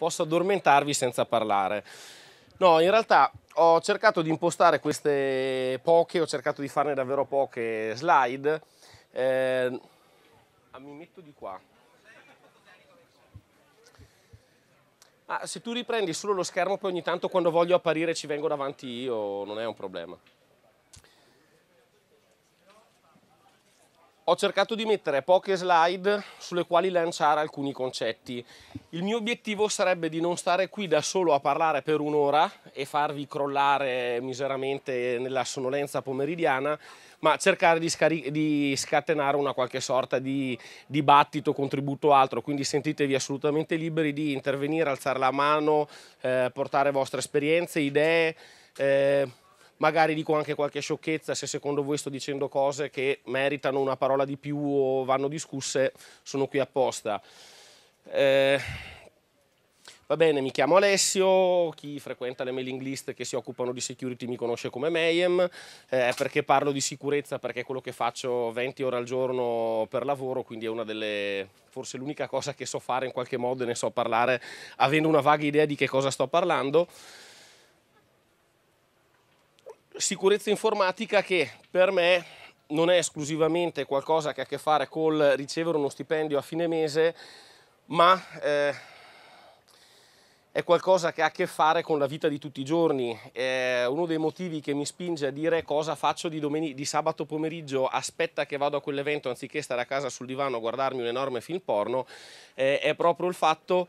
posso addormentarvi senza parlare. No, in realtà ho cercato di impostare queste poche, ho cercato di farne davvero poche slide. Eh, mi metto di qua. Ah, se tu riprendi solo lo schermo, poi ogni tanto quando voglio apparire ci vengo davanti io, non è un problema. ho cercato di mettere poche slide sulle quali lanciare alcuni concetti. Il mio obiettivo sarebbe di non stare qui da solo a parlare per un'ora e farvi crollare miseramente nella sonnolenza pomeridiana, ma cercare di, di, scatenare una qualche sorta di dibattito, contributo o altro, quindi sentitevi assolutamente liberi di intervenire, alzare la mano, eh, portare vostre esperienze, idee. Eh, magari dico anche qualche sciocchezza se secondo voi sto dicendo cose che meritano una parola di più o vanno discusse, sono qui apposta. Eh, va bene, mi chiamo Alessio, chi frequenta le mailing list che si occupano di security mi conosce come Mayhem, eh, perché parlo di sicurezza, perché è quello che faccio 20 ore al giorno per lavoro, quindi è una delle, forse l'unica cosa che so fare in qualche modo e ne so parlare avendo una vaga idea di che cosa sto parlando sicurezza informatica che per me non è esclusivamente qualcosa che ha a che fare col ricevere uno stipendio a fine mese, ma eh, è qualcosa che ha a che fare con la vita di tutti i giorni. È uno dei motivi che mi spinge a dire cosa faccio di, domen- di sabato pomeriggio, aspetta che vado a quell'evento anziché stare a casa sul divano a guardarmi un enorme film porno, eh, è proprio il fatto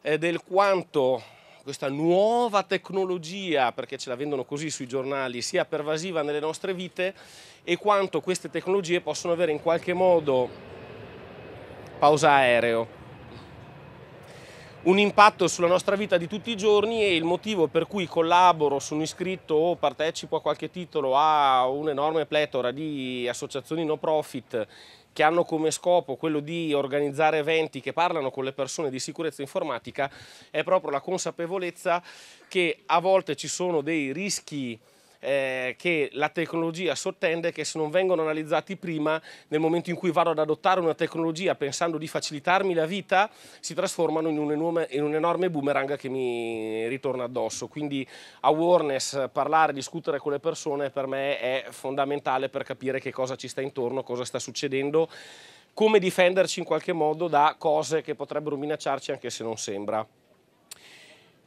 eh, del quanto questa nuova tecnologia, perché ce la vendono così sui giornali, sia pervasiva nelle nostre vite e quanto queste tecnologie possono avere in qualche modo pausa aereo un impatto sulla nostra vita di tutti i giorni e il motivo per cui collaboro, sono iscritto o partecipo a qualche titolo a un'enorme pletora di associazioni no profit che hanno come scopo quello di organizzare eventi che parlano con le persone di sicurezza informatica, è proprio la consapevolezza che a volte ci sono dei rischi eh, che la tecnologia sottende che se non vengono analizzati prima, nel momento in cui vado ad adottare una tecnologia pensando di facilitarmi la vita, si trasformano in un enorme, in un enorme boomerang che mi ritorna addosso. Quindi awareness, parlare, discutere con le persone per me è fondamentale per capire che cosa ci sta intorno, cosa sta succedendo come difenderci in qualche modo da cose che potrebbero minacciarci anche se non sembra.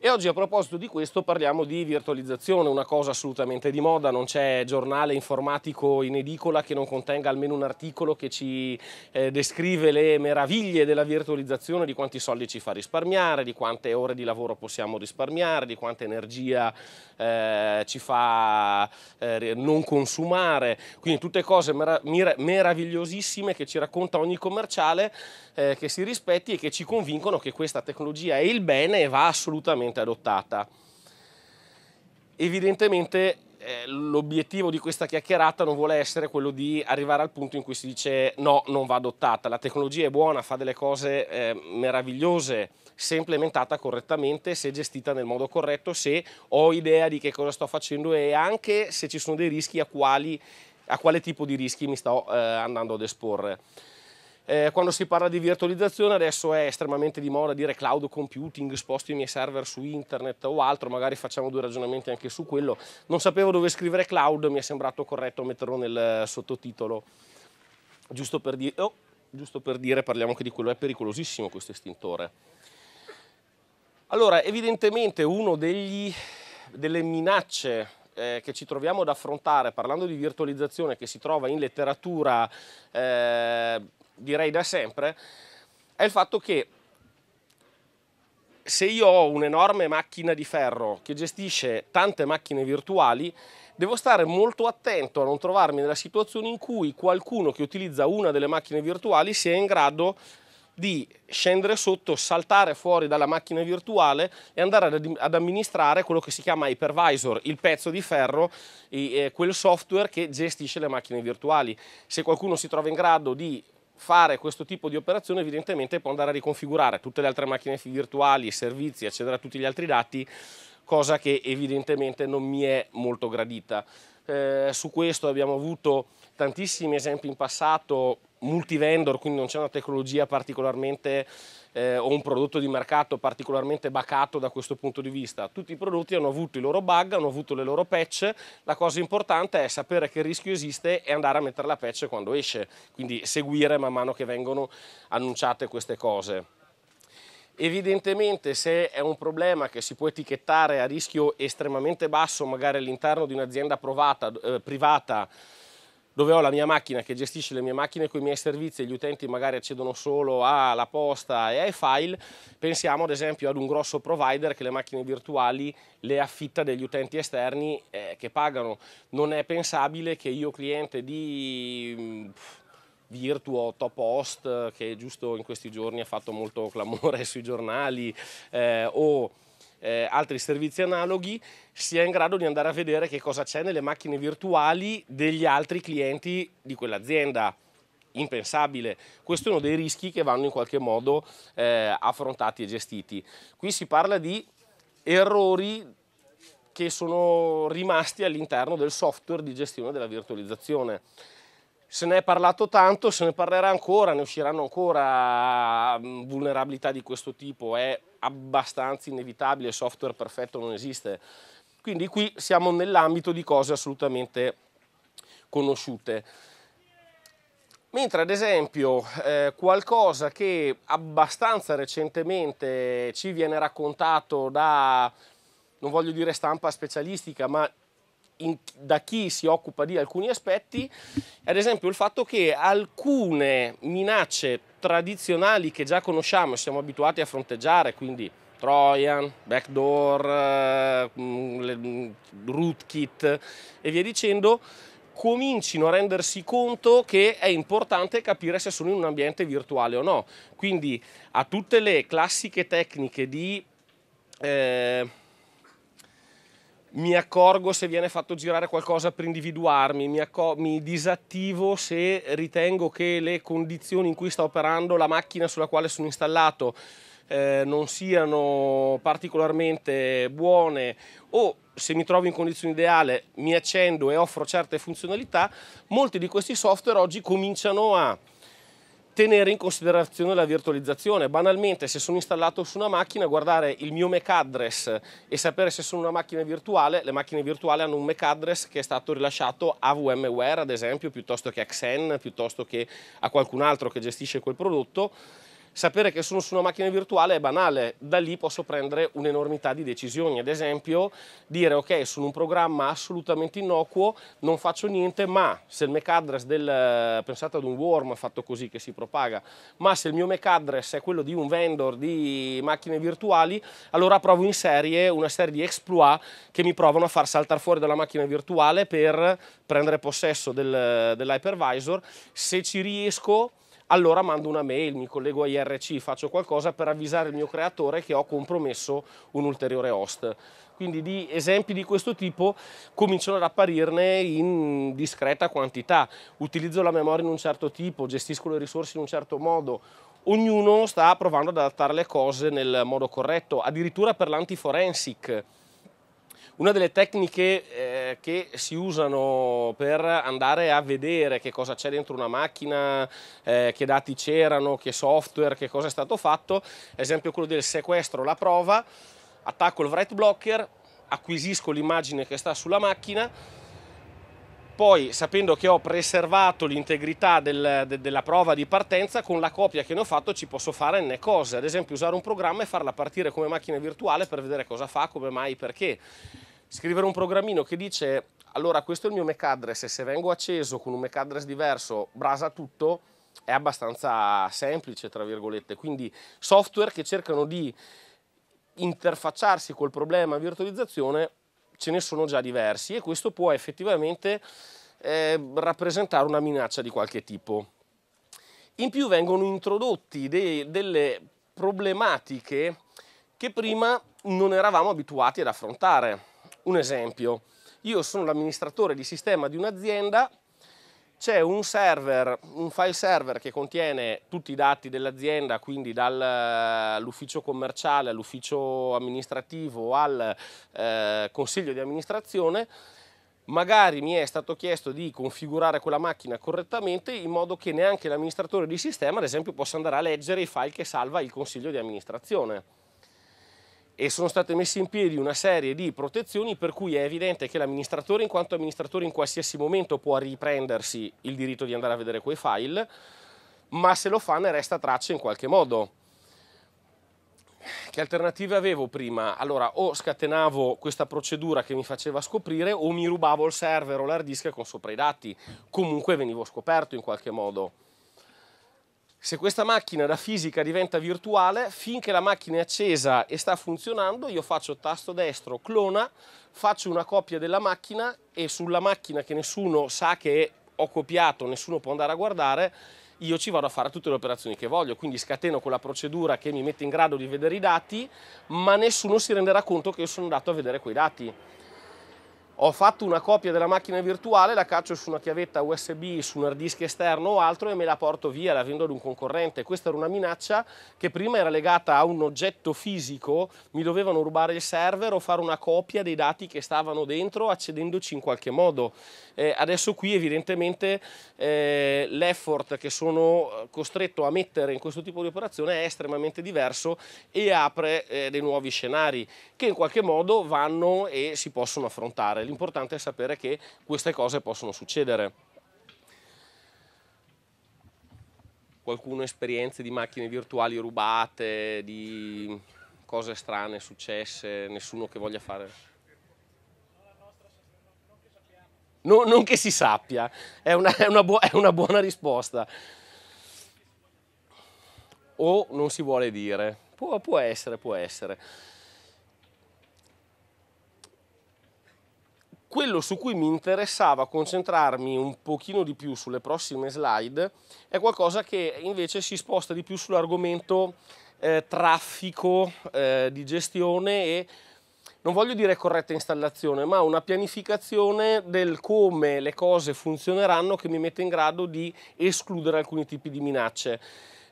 E oggi a proposito di questo parliamo di virtualizzazione, una cosa assolutamente di moda, non c'è giornale informatico in edicola che non contenga almeno un articolo che ci eh, descrive le meraviglie della virtualizzazione, di quanti soldi ci fa risparmiare, di quante ore di lavoro possiamo risparmiare, di quanta energia eh, ci fa eh, non consumare, quindi tutte cose merav meravigliosissime che ci racconta ogni commerciale eh, che si rispetti e che ci convincono che questa tecnologia è il bene e va assolutamente sicuramente adottata. Evidentemente eh, l'obiettivo di questa chiacchierata non vuole essere quello di arrivare al punto in cui si dice no, non va adottata, la tecnologia è buona, fa delle cose eh, meravigliose, se implementata correttamente, se gestita nel modo corretto, se ho idea di che cosa sto facendo e anche se ci sono dei rischi a, quali, a quale tipo di rischi mi sto eh, andando ad esporre. Eh, quando si parla di virtualizzazione adesso è estremamente di moda dire cloud computing, sposto i miei server su internet o altro, magari facciamo due ragionamenti anche su quello. Non sapevo dove scrivere cloud, mi è sembrato corretto metterlo nel eh, sottotitolo, giusto per, di oh, giusto per dire, parliamo anche di quello, è pericolosissimo questo estintore. Allora, evidentemente una delle minacce eh, che ci troviamo ad affrontare parlando di virtualizzazione che si trova in letteratura eh, direi da sempre, è il fatto che se io ho un'enorme macchina di ferro che gestisce tante macchine virtuali, devo stare molto attento a non trovarmi nella situazione in cui qualcuno che utilizza una delle macchine virtuali sia in grado di scendere sotto, saltare fuori dalla macchina virtuale e andare ad amministrare quello che si chiama hypervisor, il pezzo di ferro, eh, quel software che gestisce le macchine virtuali. Se qualcuno si trova in grado di fare questo tipo di operazione evidentemente può andare a riconfigurare tutte le altre macchine virtuali, servizi, accedere a tutti gli altri dati, cosa che evidentemente non mi è molto gradita. Eh, su questo abbiamo avuto tantissimi esempi in passato, multivendor, quindi non c'è una tecnologia particolarmente eh, o un prodotto di mercato particolarmente bacato da questo punto di vista. Tutti i prodotti hanno avuto i loro bug, hanno avuto le loro patch, la cosa importante è sapere che il rischio esiste e andare a mettere la patch quando esce, quindi seguire man mano che vengono annunciate queste cose. Evidentemente se è un problema che si può etichettare a rischio estremamente basso magari all'interno di un'azienda eh, privata dove ho la mia macchina che gestisce le mie macchine con i miei servizi e gli utenti magari accedono solo alla posta e ai file, pensiamo ad esempio ad un grosso provider che le macchine virtuali le affitta degli utenti esterni eh, che pagano. Non è pensabile che io cliente di... Mm, Virtuo, Top Host, che giusto in questi giorni ha fatto molto clamore sui giornali, eh, o eh, altri servizi analoghi, sia in grado di andare a vedere che cosa c'è nelle macchine virtuali degli altri clienti di quell'azienda impensabile. Questo è uno dei rischi che vanno in qualche modo eh, affrontati e gestiti. Qui si parla di errori che sono rimasti all'interno del software di gestione della virtualizzazione. Se ne è parlato tanto, se ne parlerà ancora, ne usciranno ancora mm, vulnerabilità di questo tipo. È abbastanza inevitabile, il software perfetto non esiste. Quindi qui siamo nell'ambito di cose assolutamente conosciute. Mentre ad esempio eh, qualcosa che abbastanza recentemente ci viene raccontato da, non voglio dire stampa specialistica, ma in, da chi si occupa di alcuni aspetti, ad esempio il fatto che alcune minacce tradizionali che già conosciamo e siamo abituati a fronteggiare, quindi Trojan, backdoor, eh, mm, mm, rootkit e via dicendo, comincino a rendersi conto che è importante capire se sono in un ambiente virtuale o no. Quindi a tutte le classiche tecniche di... Eh, mi accorgo se viene fatto girare qualcosa per individuarmi, mi, mi, disattivo se ritengo che le condizioni in cui sto operando la macchina sulla quale sono installato eh, non siano particolarmente buone o se mi trovo in condizione ideale mi accendo e offro certe funzionalità, molti di questi software oggi cominciano a tenere in considerazione la virtualizzazione. Banalmente, se sono installato su una macchina, guardare il mio MAC address e sapere se sono una macchina virtuale, le macchine virtuali hanno un MAC address che è stato rilasciato a VMware, ad esempio, piuttosto che a Xen, piuttosto che a qualcun altro che gestisce quel prodotto Sapere che sono su una macchina virtuale è banale, da lì posso prendere un'enormità di decisioni, ad esempio dire ok sono un programma assolutamente innocuo, non faccio niente, ma se il MAC address del, pensate ad un worm fatto così che si propaga, ma se il mio MAC address è quello di un vendor di macchine virtuali, allora provo in serie una serie di exploit che mi provano a far saltare fuori dalla macchina virtuale per prendere possesso del, dell'hypervisor, se ci riesco allora mando una mail, mi collego a IRC, faccio qualcosa per avvisare il mio creatore che ho compromesso un ulteriore host. Quindi di esempi di questo tipo cominciano ad apparirne in discreta quantità. Utilizzo la memoria in un certo tipo, gestisco le risorse in un certo modo, ognuno sta provando ad adattare le cose nel modo corretto, addirittura per l'antiforensic una delle tecniche eh, che si usano per andare a vedere che cosa c'è dentro una macchina, eh, che dati c'erano, che software, che cosa è stato fatto, esempio quello del sequestro, la prova, attacco il write blocker, acquisisco l'immagine che sta sulla macchina, poi sapendo che ho preservato l'integrità del, de, della prova di partenza con la copia che ne ho fatto ci posso fare n cose ad esempio usare un programma e farla partire come macchina virtuale per vedere cosa fa come mai perché scrivere un programmino che dice allora questo è il mio MAC address e se vengo acceso con un MAC address diverso brasa tutto è abbastanza semplice tra virgolette quindi software che cercano di interfacciarsi col problema virtualizzazione ce ne sono già diversi e questo può effettivamente eh, rappresentare una minaccia di qualche tipo in più vengono introdotti dei, delle problematiche che prima non eravamo abituati ad affrontare un esempio, io sono l'amministratore di sistema di un'azienda, c'è un server, un file server che contiene tutti i dati dell'azienda, quindi dall'ufficio eh, commerciale all'ufficio amministrativo al eh, consiglio di amministrazione, magari mi è stato chiesto di configurare quella macchina correttamente in modo che neanche l'amministratore di sistema, ad esempio, possa andare a leggere i file che salva il consiglio di amministrazione e sono state messe in piedi una serie di protezioni per cui è evidente che l'amministratore in quanto amministratore in qualsiasi momento può riprendersi il diritto di andare a vedere quei file, ma se lo fa ne resta traccia in qualche modo. Che alternative avevo prima? Allora, o scatenavo questa procedura che mi faceva scoprire o mi rubavo il server o l'hard disk con sopra i dati. Comunque venivo scoperto in qualche modo se questa macchina da fisica diventa virtuale, finché la macchina è accesa e sta funzionando, io faccio tasto destro clona, faccio una copia della macchina e sulla macchina che nessuno sa che ho copiato, nessuno può andare a guardare, io ci vado a fare tutte le operazioni che voglio, quindi scateno quella procedura che mi mette in grado di vedere i dati, ma nessuno si renderà conto che io sono andato a vedere quei dati ho fatto una copia della macchina virtuale, la caccio su una chiavetta USB, su un hard disk esterno o altro e me la porto via, la vendo ad un concorrente. Questa era una minaccia che prima era legata a un oggetto fisico, mi dovevano rubare il server o fare una copia dei dati che stavano dentro accedendoci in qualche modo. Eh, adesso qui evidentemente eh, l'effort che sono eh, costretto a mettere in questo tipo di operazione è estremamente diverso e apre eh, dei nuovi scenari che in qualche modo vanno e si possono affrontare l'importante è sapere che queste cose possono succedere. Qualcuno ha esperienze di macchine virtuali rubate, di cose strane successe, nessuno che voglia fare... No, non che si sappia, è una, è, una è una buona risposta. O non si vuole dire, può, può essere, può essere. quello su cui mi interessava concentrarmi un pochino di più sulle prossime slide è qualcosa che invece si sposta di più sull'argomento eh, traffico eh, di gestione e non voglio dire corretta installazione, ma una pianificazione del come le cose funzioneranno che mi mette in grado di escludere alcuni tipi di minacce.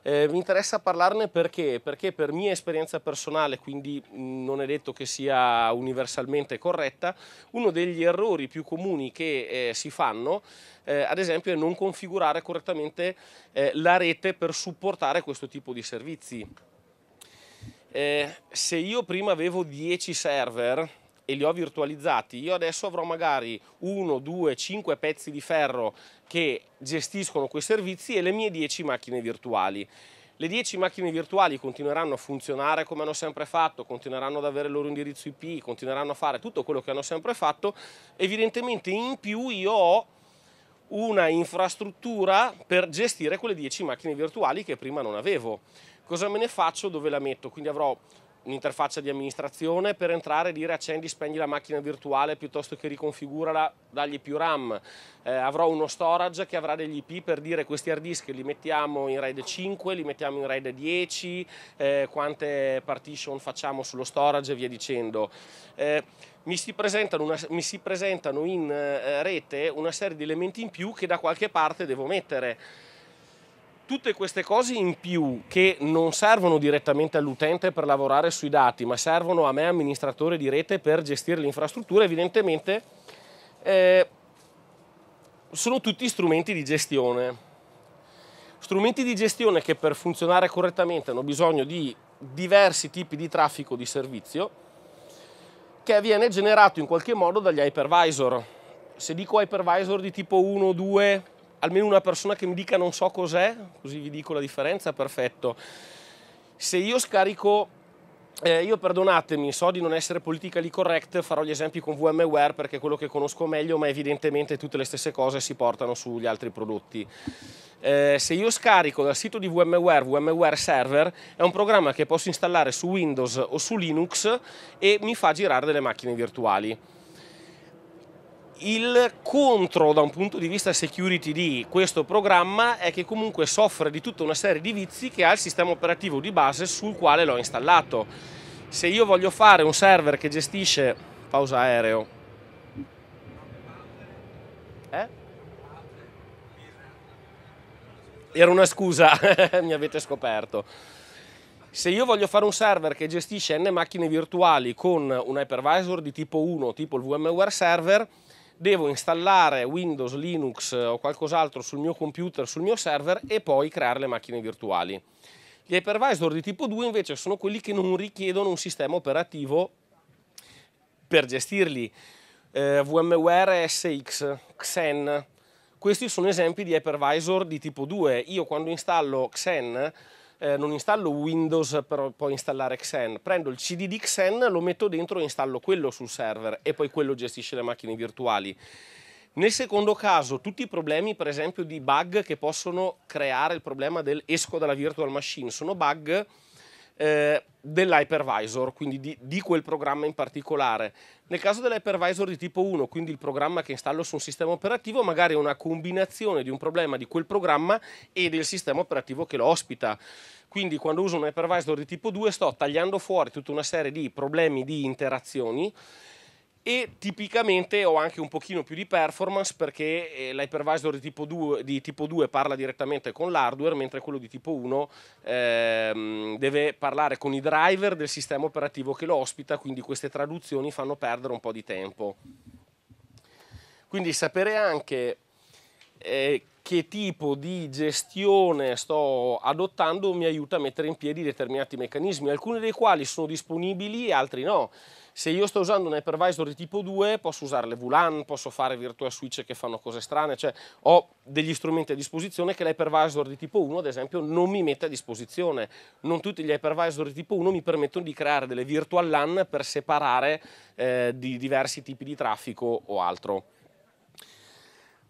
Eh, mi interessa parlarne perché? Perché per mia esperienza personale, quindi non è detto che sia universalmente corretta, uno degli errori più comuni che eh, si fanno eh, ad esempio è non configurare correttamente eh, la rete per supportare questo tipo di servizi. Eh, se io prima avevo 10 server, e li ho virtualizzati, io adesso avrò magari 1, 2, 5 pezzi di ferro che gestiscono quei servizi e le mie 10 macchine virtuali. Le 10 macchine virtuali continueranno a funzionare come hanno sempre fatto, continueranno ad avere il loro indirizzo IP, continueranno a fare tutto quello che hanno sempre fatto. Evidentemente in più io ho una infrastruttura per gestire quelle 10 macchine virtuali che prima non avevo. Cosa me ne faccio? Dove la metto? Quindi avrò un'interfaccia di amministrazione per entrare e dire accendi, spegni la macchina virtuale piuttosto che riconfigurala, dagli più RAM. Eh, avrò uno storage che avrà degli IP per dire questi hard disk li mettiamo in RAID 5, li mettiamo in RAID 10, eh, quante partition facciamo sullo storage e via dicendo. Eh, mi, si una, mi si, presentano in eh, rete una serie di elementi in più che da qualche parte devo mettere. Tutte queste cose in più che non servono direttamente all'utente per lavorare sui dati, ma servono a me amministratore di rete per gestire l'infrastruttura, evidentemente eh, sono tutti strumenti di gestione. Strumenti di gestione che per funzionare correttamente hanno bisogno di diversi tipi di traffico di servizio che viene generato in qualche modo dagli hypervisor. Se dico hypervisor di tipo 1, 2, almeno una persona che mi dica non so cos'è, così vi dico la differenza, perfetto. Se io scarico eh, io perdonatemi, so di non essere politically correct, farò gli esempi con VMware perché è quello che conosco meglio, ma evidentemente tutte le stesse cose si portano sugli altri prodotti. Eh, se io scarico dal sito di VMware VMware Server, è un programma che posso installare su Windows o su Linux e mi fa girare delle macchine virtuali. Il contro da un punto di vista security di questo programma è che comunque soffre di tutta una serie di vizi che ha il sistema operativo di base sul quale l'ho installato. Se io voglio fare un server che gestisce pausa aereo eh? era una scusa, mi avete scoperto. Se io voglio fare un server che gestisce n macchine virtuali con un hypervisor di tipo 1, tipo il VMware server, devo installare Windows, Linux eh, o qualcos'altro sul mio computer, sul mio server e poi creare le macchine virtuali. Gli hypervisor di tipo 2 invece sono quelli che non richiedono un sistema operativo per gestirli. Eh, VMware SX, Xen, questi sono esempi di hypervisor di tipo 2. Io quando installo Xen eh, non installo Windows per poi installare Xen, prendo il CD di Xen, lo metto dentro e installo quello sul server e poi quello gestisce le macchine virtuali. Nel secondo caso, tutti i problemi, per esempio, di bug che possono creare il problema del esco dalla virtual machine sono bug eh, dell'hypervisor, quindi di, di, quel programma in particolare. Nel caso dell'hypervisor di tipo 1, quindi il programma che installo su un sistema operativo, magari è una combinazione di un problema di quel programma e del sistema operativo che lo ospita. Quindi quando uso un hypervisor di tipo 2 sto tagliando fuori tutta una serie di problemi di interazioni e tipicamente ho anche un pochino più di performance perché eh, l'hypervisor di tipo, 2, di tipo 2 parla direttamente con l'hardware mentre quello di tipo 1 ehm, deve parlare con i driver del sistema operativo che lo ospita quindi queste traduzioni fanno perdere un po' di tempo quindi sapere anche eh, che tipo di gestione sto adottando mi aiuta a mettere in piedi determinati meccanismi, alcuni dei quali sono disponibili e altri no. Se io sto usando un hypervisor di tipo 2 posso usare le VLAN, posso fare virtual switch che fanno cose strane, cioè ho degli strumenti a disposizione che l'hypervisor di tipo 1 ad esempio non mi mette a disposizione. Non tutti gli hypervisor di tipo 1 mi permettono di creare delle virtual LAN per separare eh, di diversi tipi di traffico o altro.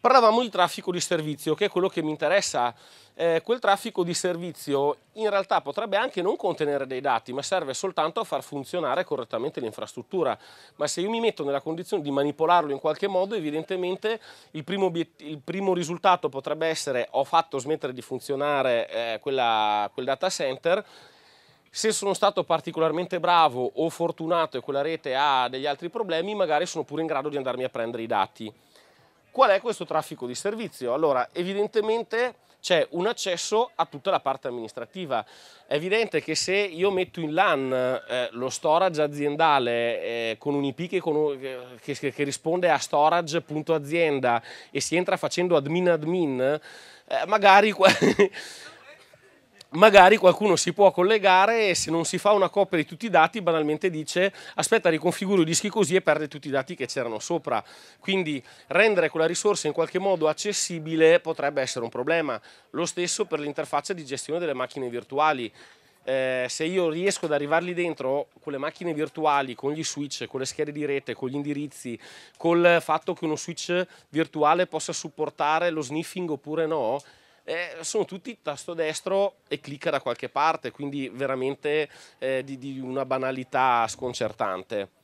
Parlavamo di traffico di servizio, che è quello che mi interessa. Eh, quel traffico di servizio in realtà potrebbe anche non contenere dei dati, ma serve soltanto a far funzionare correttamente l'infrastruttura. Ma se io mi metto nella condizione di manipolarlo in qualche modo, evidentemente il primo, il primo risultato potrebbe essere ho fatto smettere di funzionare eh, quella, quel data center, se sono stato particolarmente bravo o fortunato e quella rete ha degli altri problemi, magari sono pure in grado di andarmi a prendere i dati. Qual è questo traffico di servizio? Allora, evidentemente c'è un accesso a tutta la parte amministrativa. È evidente che se io metto in LAN eh, lo storage aziendale eh, con un IP che, con, che, che risponde a storage.azienda e si entra facendo admin admin, eh, magari magari qualcuno si può collegare e se non si fa una copia di tutti i dati banalmente dice aspetta riconfiguro i dischi così e perde tutti i dati che c'erano sopra quindi rendere quella risorsa in qualche modo accessibile potrebbe essere un problema lo stesso per l'interfaccia di gestione delle macchine virtuali eh, se io riesco ad arrivarli dentro con le macchine virtuali, con gli switch, con le schede di rete, con gli indirizzi, col fatto che uno switch virtuale possa supportare lo sniffing oppure no, eh, sono tutti tasto destro e clicca da qualche parte, quindi veramente eh, di, di una banalità sconcertante.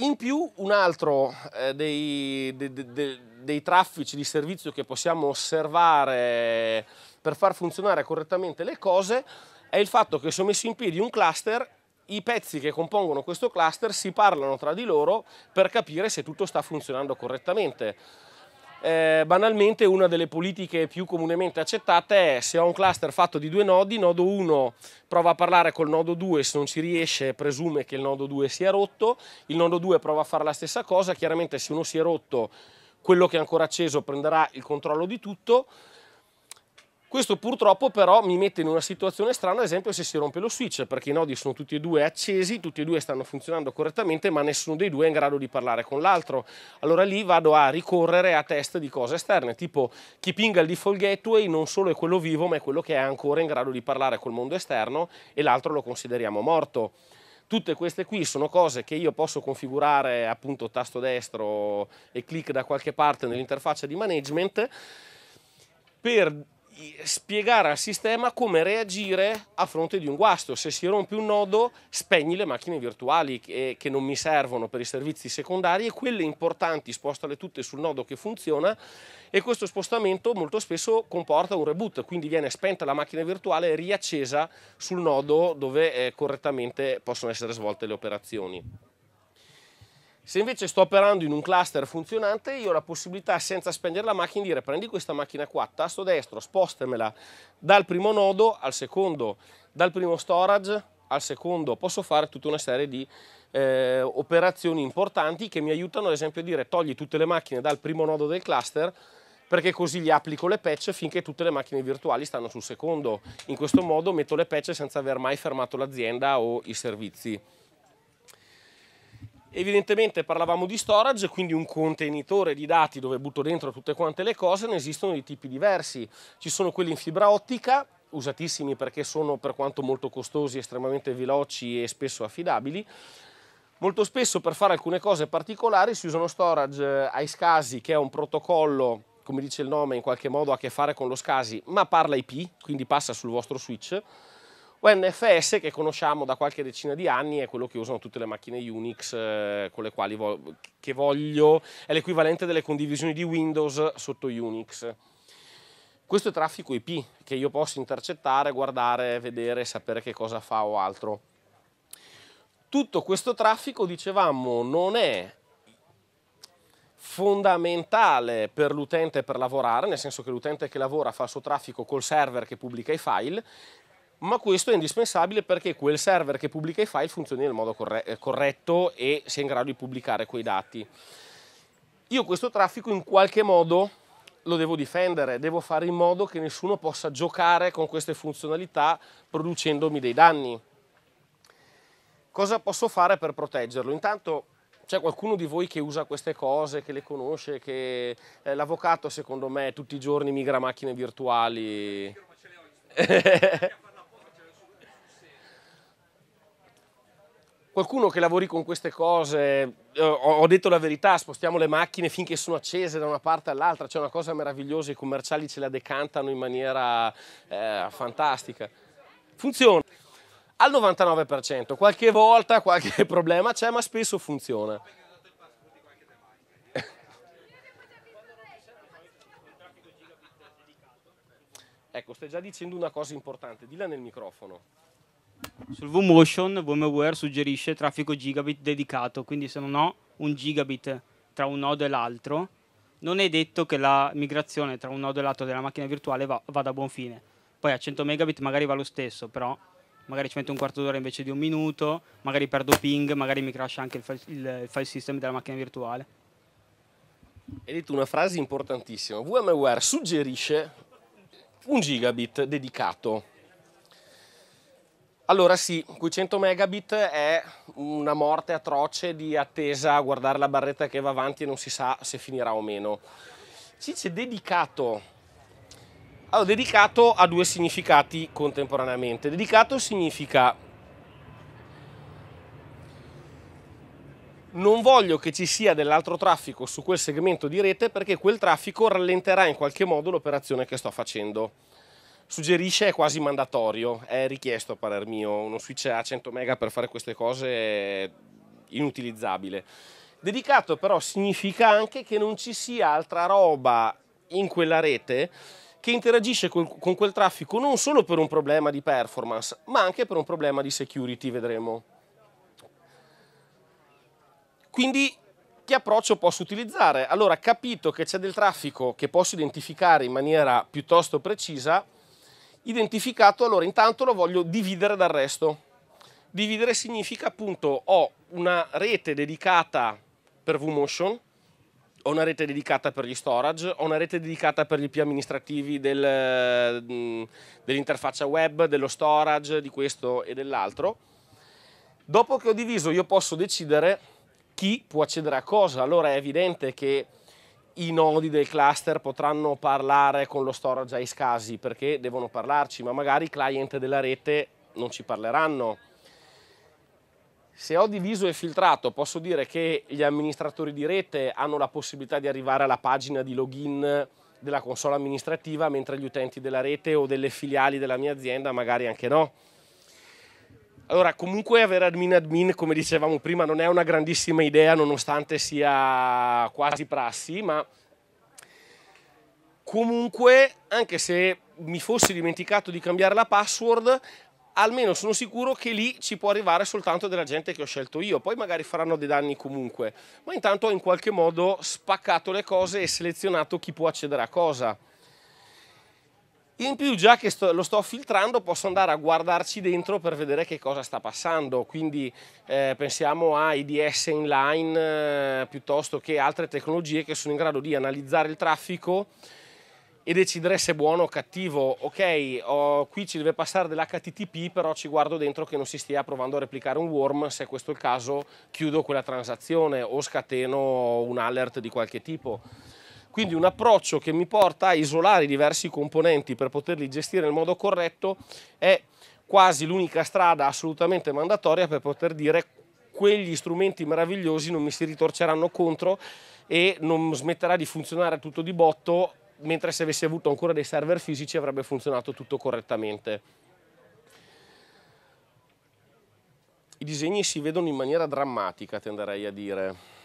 In più un altro eh, dei, de, de, dei, traffici di servizio che possiamo osservare per far funzionare correttamente le cose è il fatto che se ho messo in piedi un cluster, i pezzi che compongono questo cluster si parlano tra di loro per capire se tutto sta funzionando correttamente eh, banalmente una delle politiche più comunemente accettate è se ho un cluster fatto di due nodi, nodo 1 prova a parlare col nodo 2, se non ci riesce presume che il nodo 2 sia rotto, il nodo 2 prova a fare la stessa cosa, chiaramente se uno si è rotto quello che è ancora acceso prenderà il controllo di tutto, questo purtroppo però mi mette in una situazione strana, ad esempio se si rompe lo switch, perché i nodi sono tutti e due accesi, tutti e due stanno funzionando correttamente, ma nessuno dei due è in grado di parlare con l'altro. Allora lì vado a ricorrere a test di cose esterne, tipo chi pinga il default gateway non solo è quello vivo, ma è quello che è ancora in grado di parlare col mondo esterno e l'altro lo consideriamo morto. Tutte queste qui sono cose che io posso configurare appunto tasto destro e clic da qualche parte nell'interfaccia di management per spiegare al sistema come reagire a fronte di un guasto. Se si rompe un nodo, spegni le macchine virtuali che, che non mi servono per i servizi secondari e quelle importanti spostale tutte sul nodo che funziona e questo spostamento molto spesso comporta un reboot, quindi viene spenta la macchina virtuale e riaccesa sul nodo dove eh, correttamente possono essere svolte le operazioni. Se invece sto operando in un cluster funzionante, io ho la possibilità, senza spegnere la macchina, di dire prendi questa macchina qua, tasto destro, spostamela dal primo nodo al secondo, dal primo storage al secondo. Posso fare tutta una serie di eh, operazioni importanti che mi aiutano ad esempio a dire togli tutte le macchine dal primo nodo del cluster perché così gli applico le patch finché tutte le macchine virtuali stanno sul secondo. In questo modo metto le patch senza aver mai fermato l'azienda o i servizi. Evidentemente parlavamo di storage, quindi un contenitore di dati dove butto dentro tutte quante le cose, ne esistono di tipi diversi. Ci sono quelli in fibra ottica, usatissimi perché sono per quanto molto costosi, estremamente veloci e spesso affidabili. Molto spesso per fare alcune cose particolari si usano storage eh, ai SCASI, che è un protocollo, come dice il nome, in qualche modo ha a che fare con lo SCASI, ma parla IP, quindi passa sul vostro switch ONFS che conosciamo da qualche decina di anni è quello che usano tutte le macchine Unix eh, con le quali vo che voglio, è l'equivalente delle condivisioni di Windows sotto Unix. Questo è traffico IP che io posso intercettare, guardare, vedere, sapere che cosa fa o altro. Tutto questo traffico, dicevamo, non è fondamentale per l'utente per lavorare, nel senso che l'utente che lavora fa il suo traffico col server che pubblica i file, ma questo è indispensabile perché quel server che pubblica i file funzioni nel modo eh, corretto e sia in grado di pubblicare quei dati. Io questo traffico in qualche modo lo devo difendere, devo fare in modo che nessuno possa giocare con queste funzionalità producendomi dei danni. Cosa posso fare per proteggerlo? Intanto c'è qualcuno di voi che usa queste cose, che le conosce, che eh, l'avvocato secondo me tutti i giorni migra macchine virtuali. qualcuno che lavori con queste cose, eh, ho detto la verità, spostiamo le macchine finché sono accese da una parte all'altra, c'è una cosa meravigliosa, i commerciali ce la decantano in maniera eh, fantastica. Funziona al 99%, qualche volta qualche problema c'è, ma spesso funziona. ecco, stai già dicendo una cosa importante, dilla nel microfono. Sul VMotion VMware suggerisce traffico gigabit dedicato, quindi se non ho un gigabit tra un nodo e l'altro, non è detto che la migrazione tra un nodo e l'altro della macchina virtuale va, vada a buon fine. Poi a 100 megabit magari va lo stesso, però magari ci metto un quarto d'ora invece di un minuto, magari perdo ping, magari mi crasha anche il file, il, il file system della macchina virtuale. Hai detto una frase importantissima. VMware suggerisce un gigabit dedicato allora sì, quei 100 megabit è una morte atroce di attesa a guardare la barretta che va avanti e non si sa se finirà o meno. Ci è dedicato, allora, dedicato ha due significati contemporaneamente. Dedicato significa non voglio che ci sia dell'altro traffico su quel segmento di rete perché quel traffico rallenterà in qualche modo l'operazione che sto facendo suggerisce è quasi mandatorio, è richiesto a parer mio, uno switch a 100 mega per fare queste cose è inutilizzabile. Dedicato però significa anche che non ci sia altra roba in quella rete che interagisce con quel traffico non solo per un problema di performance, ma anche per un problema di security, vedremo. Quindi che approccio posso utilizzare? Allora, capito che c'è del traffico che posso identificare in maniera piuttosto precisa, identificato, allora intanto lo voglio dividere dal resto. Dividere significa appunto ho una rete dedicata per VMotion, ho una rete dedicata per gli storage, ho una rete dedicata per gli IP amministrativi del, mm, dell'interfaccia web, dello storage, di questo e dell'altro. Dopo che ho diviso io posso decidere chi può accedere a cosa, allora è evidente che i nodi del cluster potranno parlare con lo storage ai scasi perché devono parlarci, ma magari i client della rete non ci parleranno. Se ho diviso e filtrato posso dire che gli amministratori di rete hanno la possibilità di arrivare alla pagina di login della console amministrativa mentre gli utenti della rete o delle filiali della mia azienda magari anche no. Allora, comunque avere admin admin, come dicevamo prima, non è una grandissima idea, nonostante sia quasi prassi, ma comunque, anche se mi fossi dimenticato di cambiare la password, almeno sono sicuro che lì ci può arrivare soltanto della gente che ho scelto io, poi magari faranno dei danni comunque, ma intanto ho in qualche modo spaccato le cose e selezionato chi può accedere a cosa. In più, già che sto, lo sto filtrando, posso andare a guardarci dentro per vedere che cosa sta passando. Quindi eh, pensiamo a IDS inline eh, piuttosto che altre tecnologie che sono in grado di analizzare il traffico e decidere se è buono o cattivo. Ok, oh, qui ci deve passare dell'HTTP, però ci guardo dentro che non si stia provando a replicare un worm. Se questo è il caso, chiudo quella transazione o scateno un alert di qualche tipo. Quindi un approccio che mi porta a isolare i diversi componenti per poterli gestire nel modo corretto è quasi l'unica strada assolutamente mandatoria per poter dire quegli strumenti meravigliosi non mi si ritorceranno contro e non smetterà di funzionare tutto di botto, mentre se avessi avuto ancora dei server fisici avrebbe funzionato tutto correttamente. I disegni si vedono in maniera drammatica, tenderei a dire.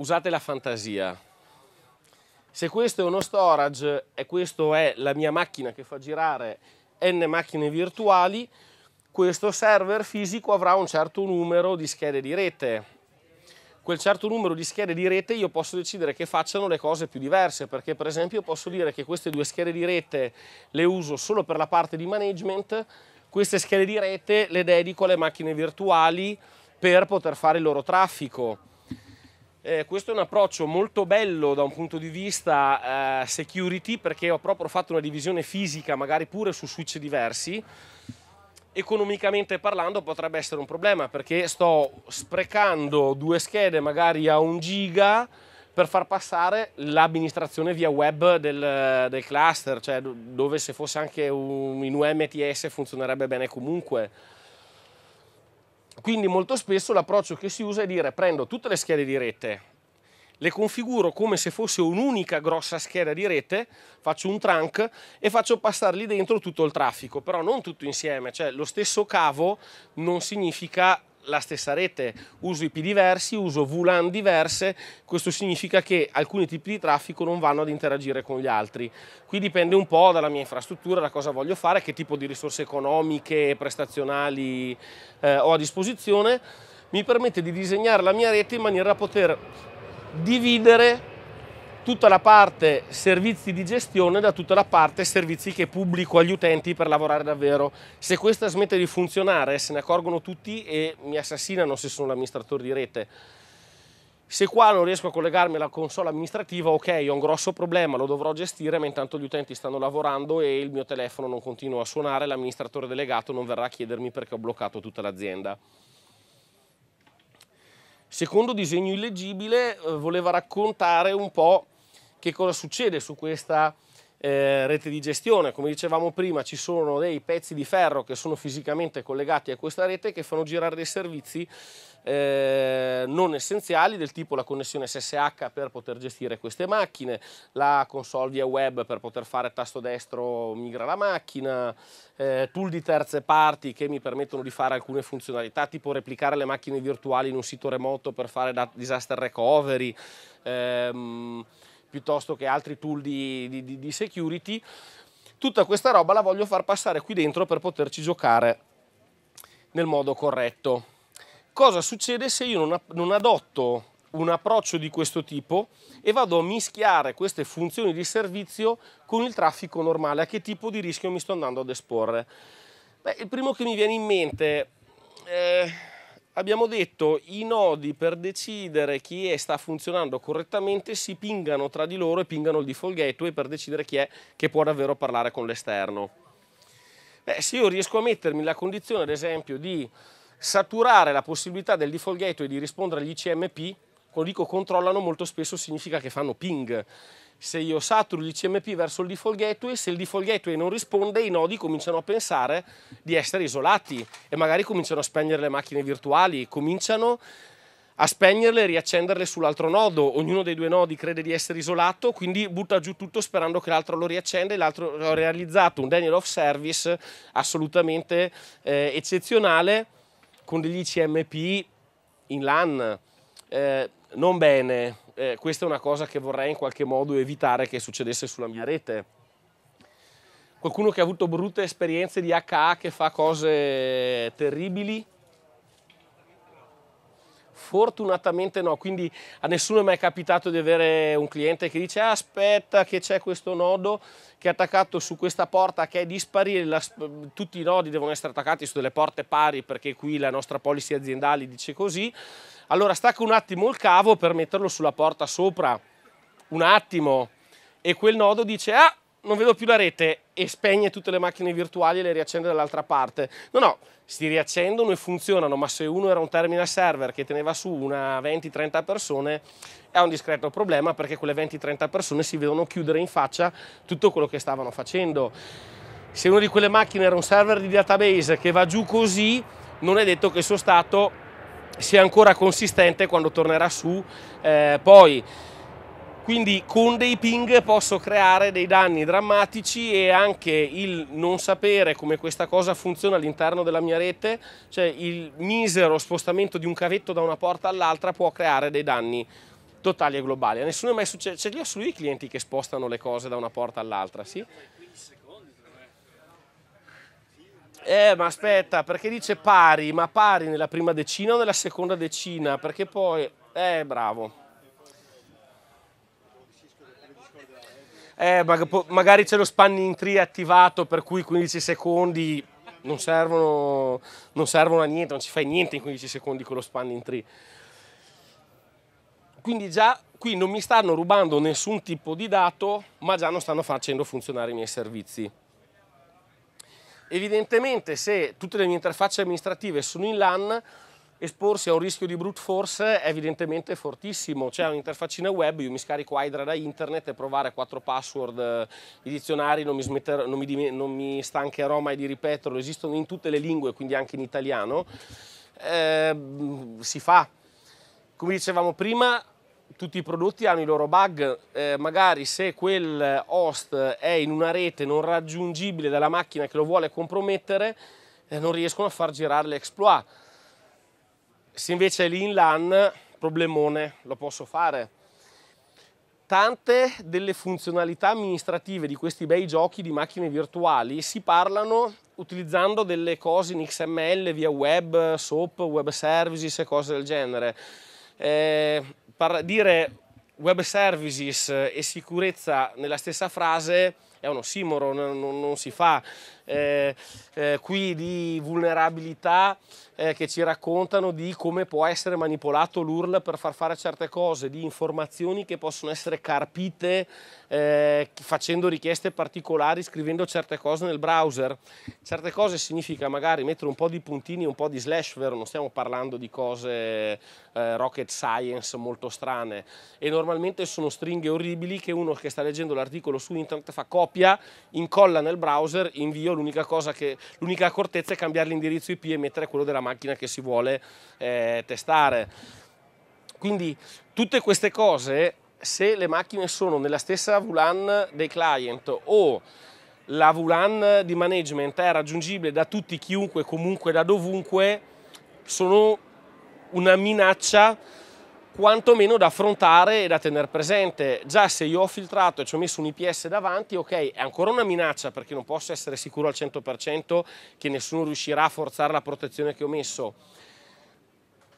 usate la fantasia. Se questo è uno storage e questa è la mia macchina che fa girare n macchine virtuali, questo server fisico avrà un certo numero di schede di rete. Quel certo numero di schede di rete io posso decidere che facciano le cose più diverse, perché per esempio posso dire che queste due schede di rete le uso solo per la parte di management, queste schede di rete le dedico alle macchine virtuali per poter fare il loro traffico eh, questo è un approccio molto bello da un punto di vista eh, security perché ho proprio fatto una divisione fisica, magari pure su switch diversi. Economicamente parlando potrebbe essere un problema perché sto sprecando due schede magari a un giga per far passare l'amministrazione via web del, del cluster, cioè dove se fosse anche un, in UMTS funzionerebbe bene comunque quindi molto spesso l'approccio che si usa è dire prendo tutte le schede di rete, le configuro come se fosse un'unica grossa scheda di rete, faccio un trunk e faccio passare lì dentro tutto il traffico, però non tutto insieme, cioè lo stesso cavo non significa la stessa rete, uso IP diversi, uso VLAN diverse, questo significa che alcuni tipi di traffico non vanno ad interagire con gli altri. Qui dipende un po' dalla mia infrastruttura, da cosa voglio fare, che tipo di risorse economiche e prestazionali eh, ho a disposizione, mi permette di disegnare la mia rete in maniera da poter dividere tutta la parte servizi di gestione da tutta la parte servizi che pubblico agli utenti per lavorare davvero. Se questa smette di funzionare se ne accorgono tutti e mi assassinano se sono l'amministratore di rete. Se qua non riesco a collegarmi alla console amministrativa, ok, ho un grosso problema, lo dovrò gestire, ma intanto gli utenti stanno lavorando e il mio telefono non continua a suonare, l'amministratore delegato non verrà a chiedermi perché ho bloccato tutta l'azienda. Secondo disegno illegibile eh, voleva raccontare un po' Che cosa succede su questa eh, rete di gestione? Come dicevamo prima ci sono dei pezzi di ferro che sono fisicamente collegati a questa rete che fanno girare dei servizi eh, non essenziali del tipo la connessione SSH per poter gestire queste macchine, la console via web per poter fare tasto destro migra la macchina, eh, tool di terze parti che mi permettono di fare alcune funzionalità tipo replicare le macchine virtuali in un sito remoto per fare disaster recovery, ehm, piuttosto che altri tool di, di, di security. Tutta questa roba la voglio far passare qui dentro per poterci giocare nel modo corretto. Cosa succede se io non adotto un approccio di questo tipo e vado a mischiare queste funzioni di servizio con il traffico normale? A che tipo di rischio mi sto andando ad esporre? Beh, il primo che mi viene in mente... Eh abbiamo detto i nodi per decidere chi è, sta funzionando correttamente si pingano tra di loro e pingano il default gateway per decidere chi è che può davvero parlare con l'esterno. Beh, se io riesco a mettermi la condizione, ad esempio, di saturare la possibilità del default gateway di rispondere agli ICMP, quando dico controllano molto spesso significa che fanno ping, se io saturo il CMP verso il default gateway, se il default gateway non risponde i nodi cominciano a pensare di essere isolati e magari cominciano a spegnere le macchine virtuali, cominciano a spegnerle e riaccenderle sull'altro nodo. Ognuno dei due nodi crede di essere isolato, quindi butta giù tutto sperando che l'altro lo riaccenda e l'altro ha realizzato un denial of service assolutamente eh, eccezionale con degli ICMP in LAN. Eh, non bene. Eh, questa è una cosa che vorrei in qualche modo evitare che succedesse sulla mia rete. Qualcuno che ha avuto brutte esperienze di HA che fa cose terribili? Fortunatamente no, quindi a nessuno è mai capitato di avere un cliente che dice aspetta che c'è questo nodo che è attaccato su questa porta che è di sparire, la, tutti i nodi devono essere attaccati su delle porte pari perché qui la nostra policy aziendale dice così allora stacco un attimo il cavo per metterlo sulla porta sopra, un attimo, e quel nodo dice ah, non vedo più la rete e spegne tutte le macchine virtuali e le riaccende dall'altra parte. No, no, si riaccendono e funzionano, ma se uno era un terminal server che teneva su una 20-30 persone, è un discreto problema perché quelle 20-30 persone si vedono chiudere in faccia tutto quello che stavano facendo. Se una di quelle macchine era un server di database che va giù così, non è detto che il suo stato sia ancora consistente quando tornerà su. Eh, poi, quindi con dei ping posso creare dei danni drammatici e anche il non sapere come questa cosa funziona all'interno della mia rete, cioè il misero spostamento di un cavetto da una porta all'altra può creare dei danni totali e globali. A nessuno è mai successo, c'è cioè, lì solo i clienti che spostano le cose da una porta all'altra, sì? Eh, ma aspetta, perché dice pari, ma pari nella prima decina o nella seconda decina? Perché poi, eh, bravo. Eh, ma, magari c'è lo spanning tree attivato per cui 15 secondi non servono, non servono a niente, non ci fai niente in 15 secondi con lo spanning tree. Quindi già qui non mi stanno rubando nessun tipo di dato, ma già non stanno facendo funzionare i miei servizi. Evidentemente se tutte le mie interfacce amministrative sono in LAN, esporsi a un rischio di brute force è evidentemente fortissimo. C'è un'interfaccina web, io mi scarico Hydra da internet e provare quattro password, eh, i dizionari, non mi, smetterò, non mi, non mi stancherò mai di ripeterlo, esistono in tutte le lingue, quindi anche in italiano. Eh, si fa. Come dicevamo prima, tutti i prodotti hanno i loro bug, eh, magari se quel host è in una rete non raggiungibile dalla macchina che lo vuole compromettere, eh, non riescono a far girare l'exploit. Se invece è lì in LAN, problemone, lo posso fare. Tante delle funzionalità amministrative di questi bei giochi di macchine virtuali si parlano utilizzando delle cose in XML via web, SOAP, web services e cose del genere. Eh, par- dire web services eh, e sicurezza nella stessa frase è uno ossimoro, non, non, non si fa. Eh, eh, qui di vulnerabilità eh, che ci raccontano di come può essere manipolato l'URL per far fare certe cose, di informazioni che possono essere carpite eh, facendo richieste particolari, scrivendo certe cose nel browser. Certe cose significa magari mettere un po' di puntini, un po' di slash, vero? Non stiamo parlando di cose eh, rocket science molto strane e normalmente sono stringhe orribili che uno che sta leggendo l'articolo su internet fa copia, incolla nel browser, invio, l'unica cosa che l'unica accortezza è cambiare l'indirizzo IP e mettere quello della macchina macchina che si vuole eh, testare. Quindi tutte queste cose, se le macchine sono nella stessa VLAN dei client o la VLAN di management è raggiungibile da tutti, chiunque, comunque, da dovunque, sono una minaccia quantomeno da affrontare e da tenere presente. Già se io ho filtrato e ci ho messo un IPS davanti, ok, è ancora una minaccia perché non posso essere sicuro al 100% che nessuno riuscirà a forzare la protezione che ho messo.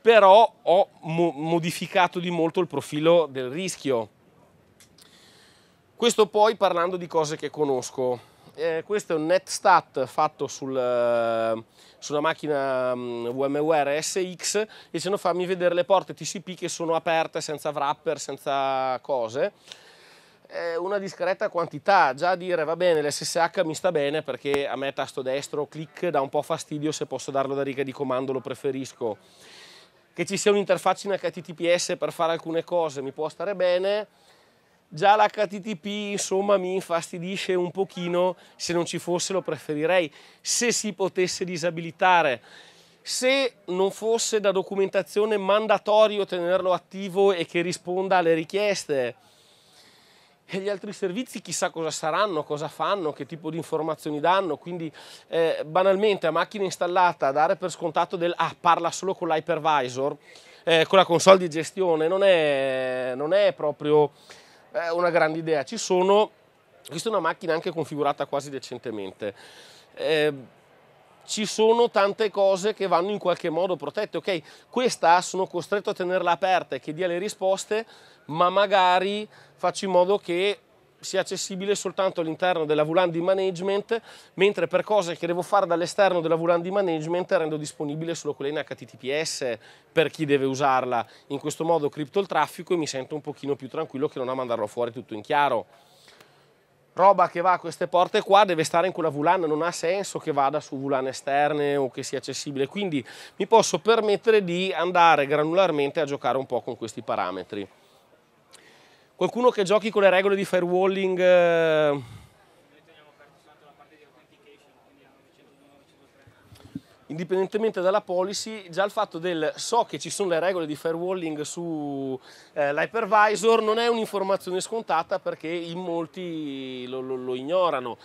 Però ho mo modificato di molto il profilo del rischio. Questo poi parlando di cose che conosco. Eh, questo è un net stat fatto sul... Eh, su una macchina VMware mm, SX dicendo fammi vedere le porte TCP che sono aperte senza wrapper, senza cose una discreta quantità, già dire va bene l'SSH mi sta bene perché a me tasto destro click dà un po' fastidio se posso darlo da riga di comando lo preferisco che ci sia un'interfaccia in HTTPS per fare alcune cose mi può stare bene Già l'HTTP insomma mi infastidisce un pochino, se non ci fosse lo preferirei, se si potesse disabilitare. Se non fosse da documentazione mandatorio tenerlo attivo e che risponda alle richieste. E gli altri servizi chissà cosa saranno, cosa fanno, che tipo di informazioni danno, quindi eh, banalmente a macchina installata dare per scontato del ah parla solo con l'hypervisor, eh, con la console di gestione, non è, non è proprio è una grande idea. Ci sono, questa è una macchina anche configurata quasi decentemente. Eh, ci sono tante cose che vanno in qualche modo protette, ok? Questa sono costretto a tenerla aperta e che dia le risposte, ma magari faccio in modo che sia accessibile soltanto all'interno della VLAN di management, mentre per cose che devo fare dall'esterno della VLAN di management rendo disponibile solo quella in HTTPS per chi deve usarla. In questo modo cripto il traffico e mi sento un pochino più tranquillo che non a mandarlo fuori tutto in chiaro. Roba che va a queste porte qua deve stare in quella VLAN, non ha senso che vada su VLAN esterne o che sia accessibile, quindi mi posso permettere di andare granularmente a giocare un po' con questi parametri. Qualcuno che giochi con le regole di firewalling... Eh... indipendentemente dalla policy, già il fatto del so che ci sono le regole di firewalling sull'hypervisor eh, non è un'informazione scontata perché in molti lo, lo, lo, ignorano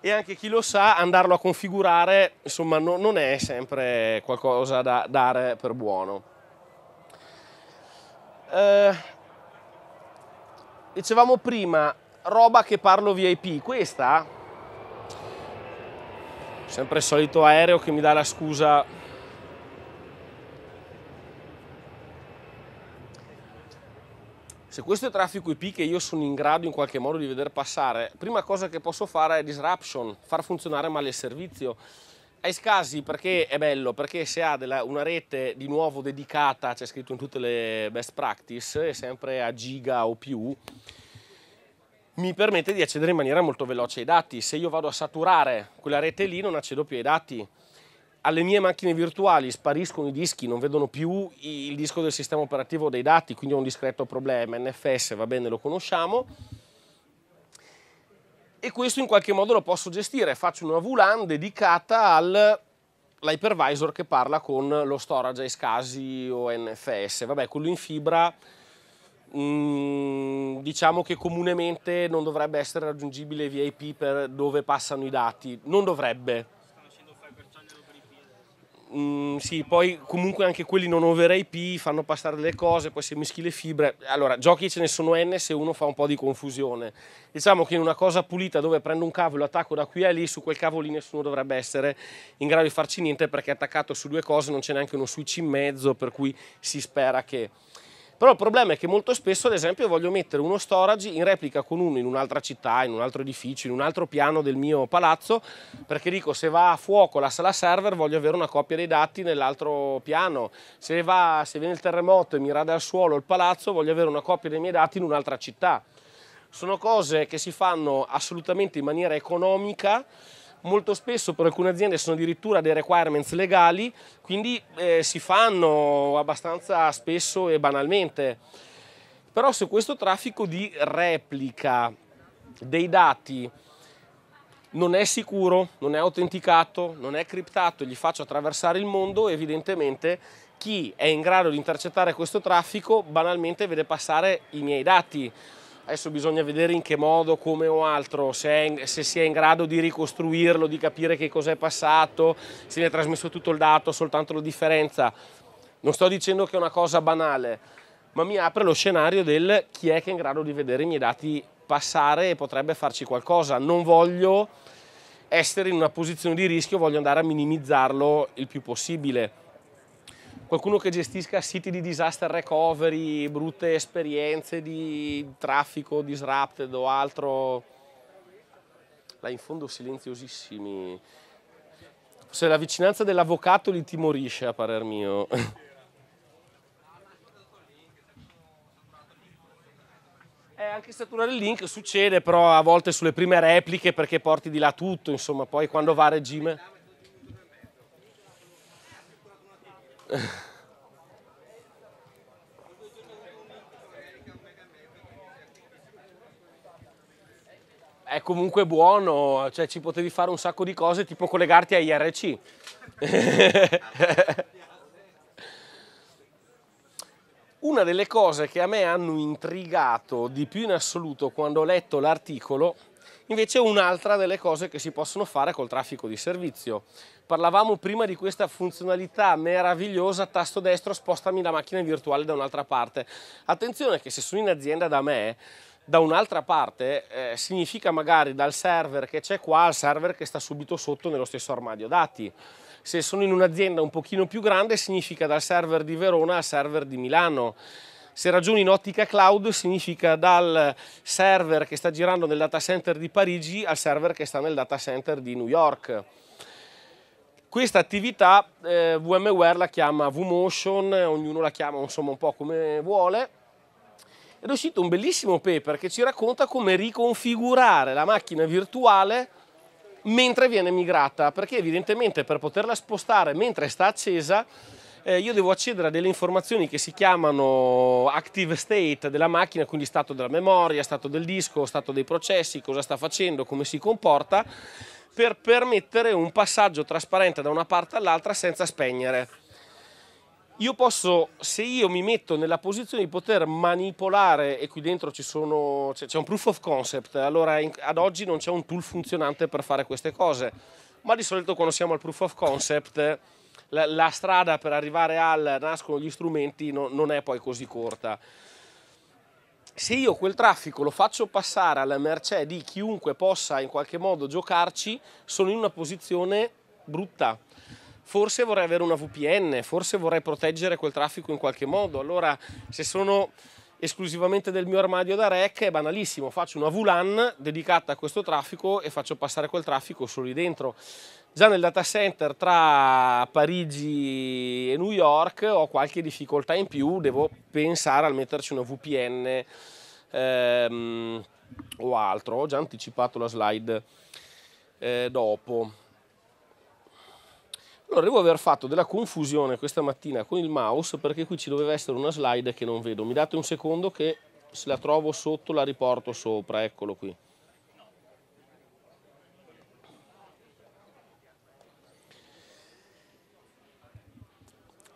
e anche chi lo sa andarlo a configurare insomma no, non è sempre qualcosa da dare per buono. Eh, Dicevamo prima, roba che parlo VIP, questa, sempre il solito aereo che mi dà la scusa Se questo è traffico IP che io sono in grado in qualche modo di vedere passare, prima cosa che posso fare è disruption, far funzionare male il servizio. Ai Scasi perché è bello, perché se ha della, una rete di nuovo dedicata, c'è scritto in tutte le best practice, sempre a giga o più, mi permette di accedere in maniera molto veloce ai dati. Se io vado a saturare quella rete lì non accedo più ai dati. Alle mie macchine virtuali spariscono i dischi, non vedono più il disco del sistema operativo dei dati, quindi ho un discreto problema. NFS va bene, lo conosciamo e questo in qualche modo lo posso gestire. Faccio una VLAN dedicata all'hypervisor che parla con lo storage iSCSI o NFS. Vabbè, quello in fibra mm, diciamo che comunemente non dovrebbe essere raggiungibile via IP per dove passano i dati. Non dovrebbe, Mm, sì, poi comunque anche quelli non over IP fanno passare delle cose, poi se mischi le fibre. Allora, giochi ce ne sono N se uno fa un po' di confusione. Diciamo che in una cosa pulita dove prendo un cavo e lo attacco da qui a lì, su quel cavo lì nessuno dovrebbe essere in grado di farci niente perché è attaccato su due cose, non c'è neanche uno switch in mezzo, per cui si spera che però il problema è che molto spesso, ad esempio, voglio mettere uno storage in replica con uno in un'altra città, in un altro edificio, in un altro piano del mio palazzo, perché dico se va a fuoco la sala server voglio avere una coppia dei dati nell'altro piano, se, va, se viene il terremoto e mi rade al suolo il palazzo voglio avere una coppia dei miei dati in un'altra città. Sono cose che si fanno assolutamente in maniera economica molto spesso per alcune aziende sono addirittura dei requirements legali, quindi eh, si fanno abbastanza spesso e banalmente. Però se questo traffico di replica dei dati non è sicuro, non è autenticato, non è criptato, gli faccio attraversare il mondo, evidentemente chi è in grado di intercettare questo traffico banalmente vede passare i miei dati Adesso bisogna vedere in che modo, come o altro, se, è, se si è in grado di ricostruirlo, di capire che cos'è passato, se viene trasmesso tutto il dato, soltanto la differenza. Non sto dicendo che è una cosa banale, ma mi apre lo scenario del chi è che è in grado di vedere i miei dati passare e potrebbe farci qualcosa. Non voglio essere in una posizione di rischio, voglio andare a minimizzarlo il più possibile qualcuno che gestisca siti di disaster recovery, brutte esperienze di traffico disrupted o altro. Là in fondo silenziosissimi. Se la vicinanza dell'avvocato li timorisce a parer mio. Eh, anche saturare il link succede, però a volte sulle prime repliche perché porti di là tutto, insomma, poi quando va a regime... È comunque buono, cioè ci potevi fare un sacco di cose, tipo collegarti a IRC. Una delle cose che a me hanno intrigato di più in assoluto quando ho letto l'articolo invece un'altra delle cose che si possono fare col traffico di servizio. Parlavamo prima di questa funzionalità meravigliosa, tasto destro spostami la macchina virtuale da un'altra parte. Attenzione che se sono in azienda da me, da un'altra parte eh, significa magari dal server che c'è qua al server che sta subito sotto nello stesso armadio dati. Se sono in un'azienda un pochino più grande significa dal server di Verona al server di Milano. Se ragioni in ottica cloud significa dal server che sta girando nel data center di Parigi al server che sta nel data center di New York. Questa attività eh, VMware la chiama VMotion, ognuno la chiama insomma un po' come vuole. Ed è uscito un bellissimo paper che ci racconta come riconfigurare la macchina virtuale mentre viene migrata, perché evidentemente per poterla spostare mentre sta accesa eh, io devo accedere a delle informazioni che si chiamano active state della macchina, quindi stato della memoria, stato del disco, stato dei processi, cosa sta facendo, come si comporta, per permettere un passaggio trasparente da una parte all'altra senza spegnere. Io posso, se io mi metto nella posizione di poter manipolare, e qui dentro sono, c'è un proof of concept, allora ad oggi non c'è un tool funzionante per fare queste cose, ma di solito quando siamo al proof of concept la, la strada per arrivare al nascono gli strumenti no, non è poi così corta. Se io quel traffico lo faccio passare alla mercé di chiunque possa in qualche modo giocarci, sono in una posizione brutta forse vorrei avere una VPN, forse vorrei proteggere quel traffico in qualche modo. Allora, se sono esclusivamente del mio armadio da rec, è banalissimo, faccio una VLAN dedicata a questo traffico e faccio passare quel traffico solo lì dentro. Già nel data center tra Parigi e New York ho qualche difficoltà in più, devo pensare al metterci una VPN ehm, o altro. Ho già anticipato la slide eh, dopo. Allora, devo aver fatto della confusione questa mattina con il mouse perché qui ci doveva essere una slide che non vedo. Mi date un secondo che se la trovo sotto la riporto sopra, eccolo qui.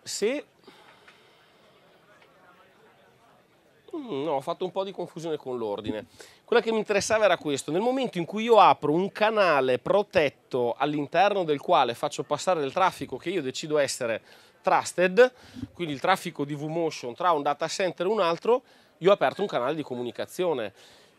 se mm, No, ho fatto un po' di confusione con l'ordine. Quella che mi interessava era questo. Nel momento in cui io apro un canale protetto all'interno del quale faccio passare del traffico che io decido essere trusted, quindi il traffico di VMotion tra un data center e un altro, io ho aperto un canale di comunicazione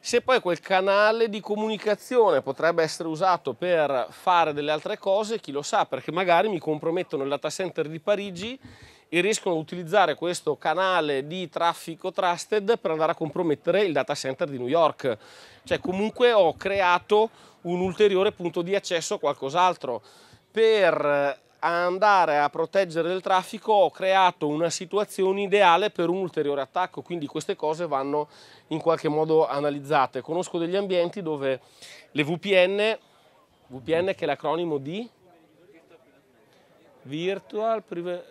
se poi quel canale di comunicazione potrebbe essere usato per fare delle altre cose, chi lo sa, perché magari mi compromettono il data center di Parigi e riescono a utilizzare questo canale di traffico trusted per andare a compromettere il data center di New York. Cioè comunque ho creato un ulteriore punto di accesso a qualcos'altro per eh, a andare a proteggere il traffico ho creato una situazione ideale per un ulteriore attacco, quindi queste cose vanno in qualche modo analizzate. Conosco degli ambienti dove le VPN, VPN che è l'acronimo di Virtual,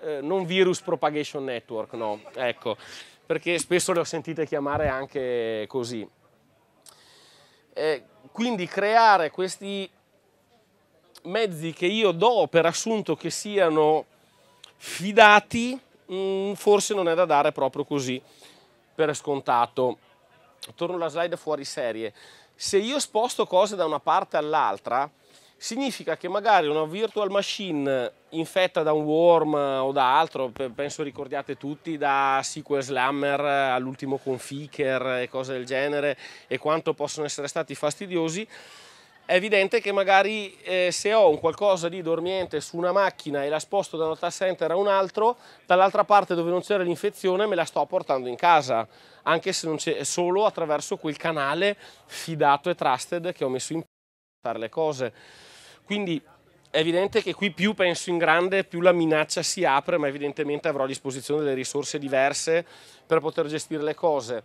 eh, non Virus Propagation Network, no, ecco, perché spesso le ho sentite chiamare anche così. Eh, quindi creare questi mezzi che io do per assunto che siano fidati, mh, mm, forse non è da dare proprio così per scontato. Torno alla slide fuori serie. Se io sposto cose da una parte all'altra, significa che magari una virtual machine infetta da un worm o da altro, penso ricordiate tutti, da SQL Slammer all'ultimo configure e cose del genere e quanto possono essere stati fastidiosi, è evidente che magari eh, se ho un qualcosa di dormiente su una macchina e la sposto da un data center a un altro, dall'altra parte dove non c'era l'infezione me la sto portando in casa, anche se non c'è solo attraverso quel canale fidato e trusted che ho messo in piedi le cose. Quindi è evidente che qui più penso in grande, più la minaccia si apre, ma evidentemente avrò a disposizione delle risorse diverse per poter gestire le cose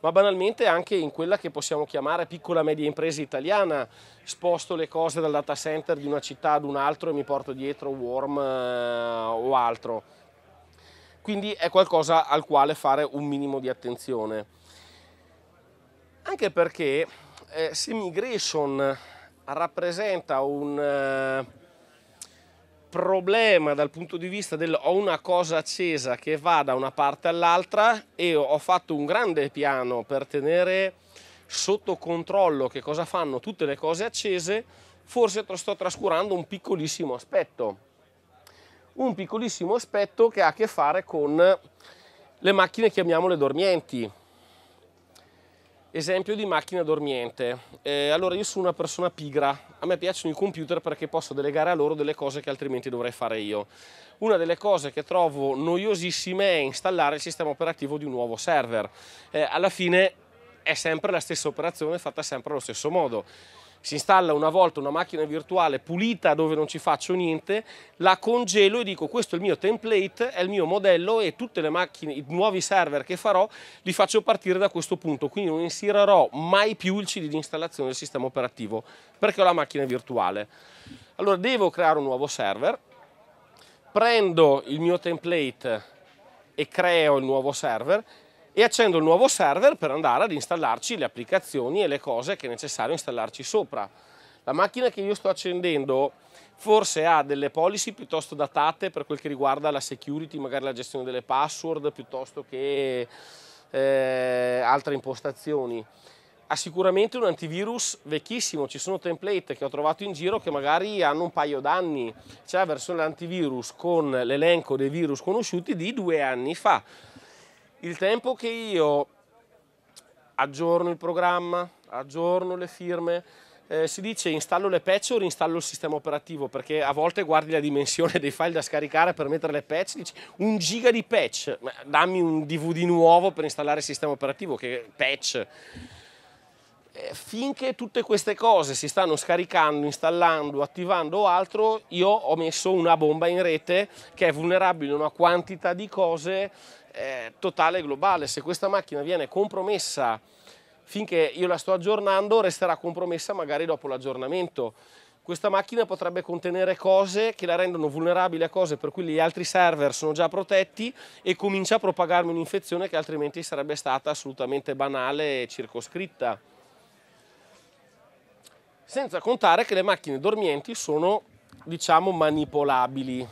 ma banalmente anche in quella che possiamo chiamare piccola media impresa italiana. Sposto le cose dal data center di una città ad un altro e mi porto dietro Worm eh, o altro. Quindi è qualcosa al quale fare un minimo di attenzione. Anche perché eh, se migration rappresenta un... Eh, problema dal punto di vista del ho una cosa accesa che va da una parte all'altra e ho fatto un grande piano per tenere sotto controllo che cosa fanno tutte le cose accese, forse sto trascurando un piccolissimo aspetto. Un piccolissimo aspetto che ha a che fare con le macchine, chiamiamole dormienti. Esempio di macchina dormiente. Eh, allora io sono una persona pigra, a me piacciono i computer perché posso delegare a loro delle cose che altrimenti dovrei fare io. Una delle cose che trovo noiosissime è installare il sistema operativo di un nuovo server. Eh, alla fine è sempre la stessa operazione fatta sempre allo stesso modo si installa una volta una macchina virtuale pulita dove non ci faccio niente, la congelo e dico questo è il mio template, è il mio modello e tutte le macchine, i nuovi server che farò li faccio partire da questo punto, quindi non inserirò mai più il CD di installazione del sistema operativo perché ho la macchina virtuale. Allora devo creare un nuovo server, prendo il mio template e creo il nuovo server e accendo il nuovo server per andare ad installarci le applicazioni e le cose che è necessario installarci sopra. La macchina che io sto accendendo forse ha delle policy piuttosto datate per quel che riguarda la security, magari la gestione delle password, piuttosto che eh, altre impostazioni. Ha sicuramente un antivirus vecchissimo, ci sono template che ho trovato in giro che magari hanno un paio d'anni, c'è la versione antivirus con l'elenco dei virus conosciuti di due anni fa il tempo che io aggiorno il programma, aggiorno le firme, eh, si dice installo le patch o reinstallo il sistema operativo perché a volte guardi la dimensione dei file da scaricare per mettere le patch dici un giga di patch dammi un dvd nuovo per installare il sistema operativo che patch eh, finché tutte queste cose si stanno scaricando installando attivando o altro io ho messo una bomba in rete che è vulnerabile a una quantità di cose eh, totale globale. Se questa macchina viene compromessa finché io la sto aggiornando, resterà compromessa magari dopo l'aggiornamento. Questa macchina potrebbe contenere cose che la rendono vulnerabile a cose per cui gli altri server sono già protetti e comincia a propagarmi un'infezione che altrimenti sarebbe stata assolutamente banale e circoscritta. Senza contare che le macchine dormienti sono, diciamo, manipolabili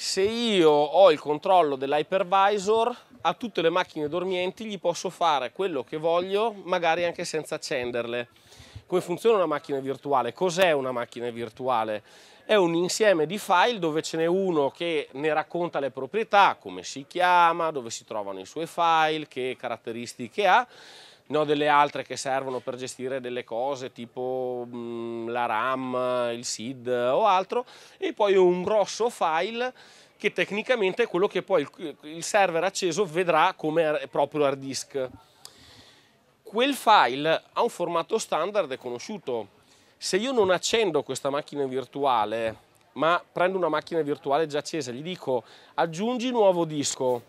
se io ho il controllo dell'hypervisor a tutte le macchine dormienti gli posso fare quello che voglio magari anche senza accenderle come funziona una macchina virtuale cos'è una macchina virtuale è un insieme di file dove ce n'è uno che ne racconta le proprietà come si chiama dove si trovano i suoi file che caratteristiche ha ne ho delle altre che servono per gestire delle cose tipo mh, mm, la RAM, il SID o altro e poi un grosso file che tecnicamente è quello che poi il, il server acceso vedrà come proprio hard disk. Quel file ha un formato standard e conosciuto. Se io non accendo questa macchina virtuale, ma prendo una macchina virtuale già accesa, gli dico aggiungi nuovo disco,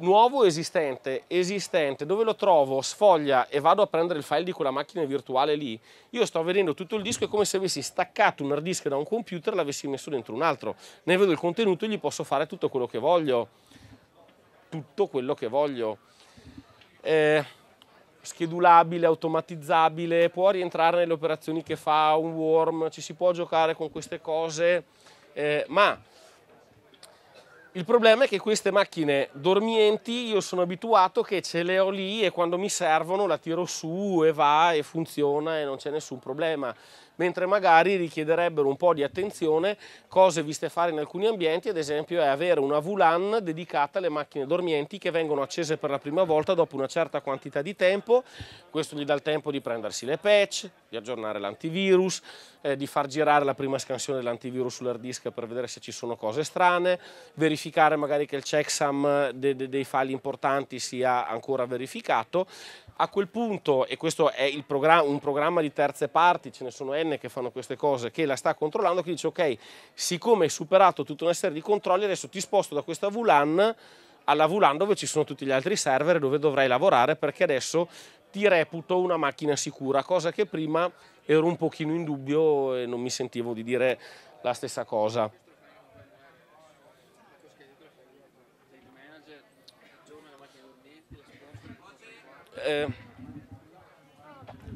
nuovo esistente, esistente, dove lo trovo, sfoglia e vado a prendere il file di quella macchina virtuale lì, io sto vedendo tutto il disco, è come se avessi staccato un hard disk da un computer e l'avessi messo dentro un altro. Ne vedo il contenuto e gli posso fare tutto quello che voglio. Tutto quello che voglio. Eh, schedulabile, automatizzabile, può rientrare nelle operazioni che fa un worm, ci si può giocare con queste cose, eh, ma il problema è che queste macchine dormienti io sono abituato che ce le ho lì e quando mi servono la tiro su e va e funziona e non c'è nessun problema mentre magari richiederebbero un po' di attenzione cose viste fare in alcuni ambienti, ad esempio è avere una VLAN dedicata alle macchine dormienti che vengono accese per la prima volta dopo una certa quantità di tempo, questo gli dà il tempo di prendersi le patch, di aggiornare l'antivirus, eh, di far girare la prima scansione dell'antivirus sull'hard disk per vedere se ci sono cose strane, verificare magari che il checksum de, de, dei file importanti sia ancora verificato. A quel punto, e questo è programma, un programma di terze parti, ce ne sono N dodicenne che fanno queste cose, che la sta controllando, che dice ok, siccome hai superato tutta una serie di controlli, adesso ti sposto da questa VLAN alla VLAN dove ci sono tutti gli altri server dove dovrai lavorare perché adesso ti reputo una macchina sicura, cosa che prima ero un pochino in dubbio e non mi sentivo di dire la stessa cosa. Eh,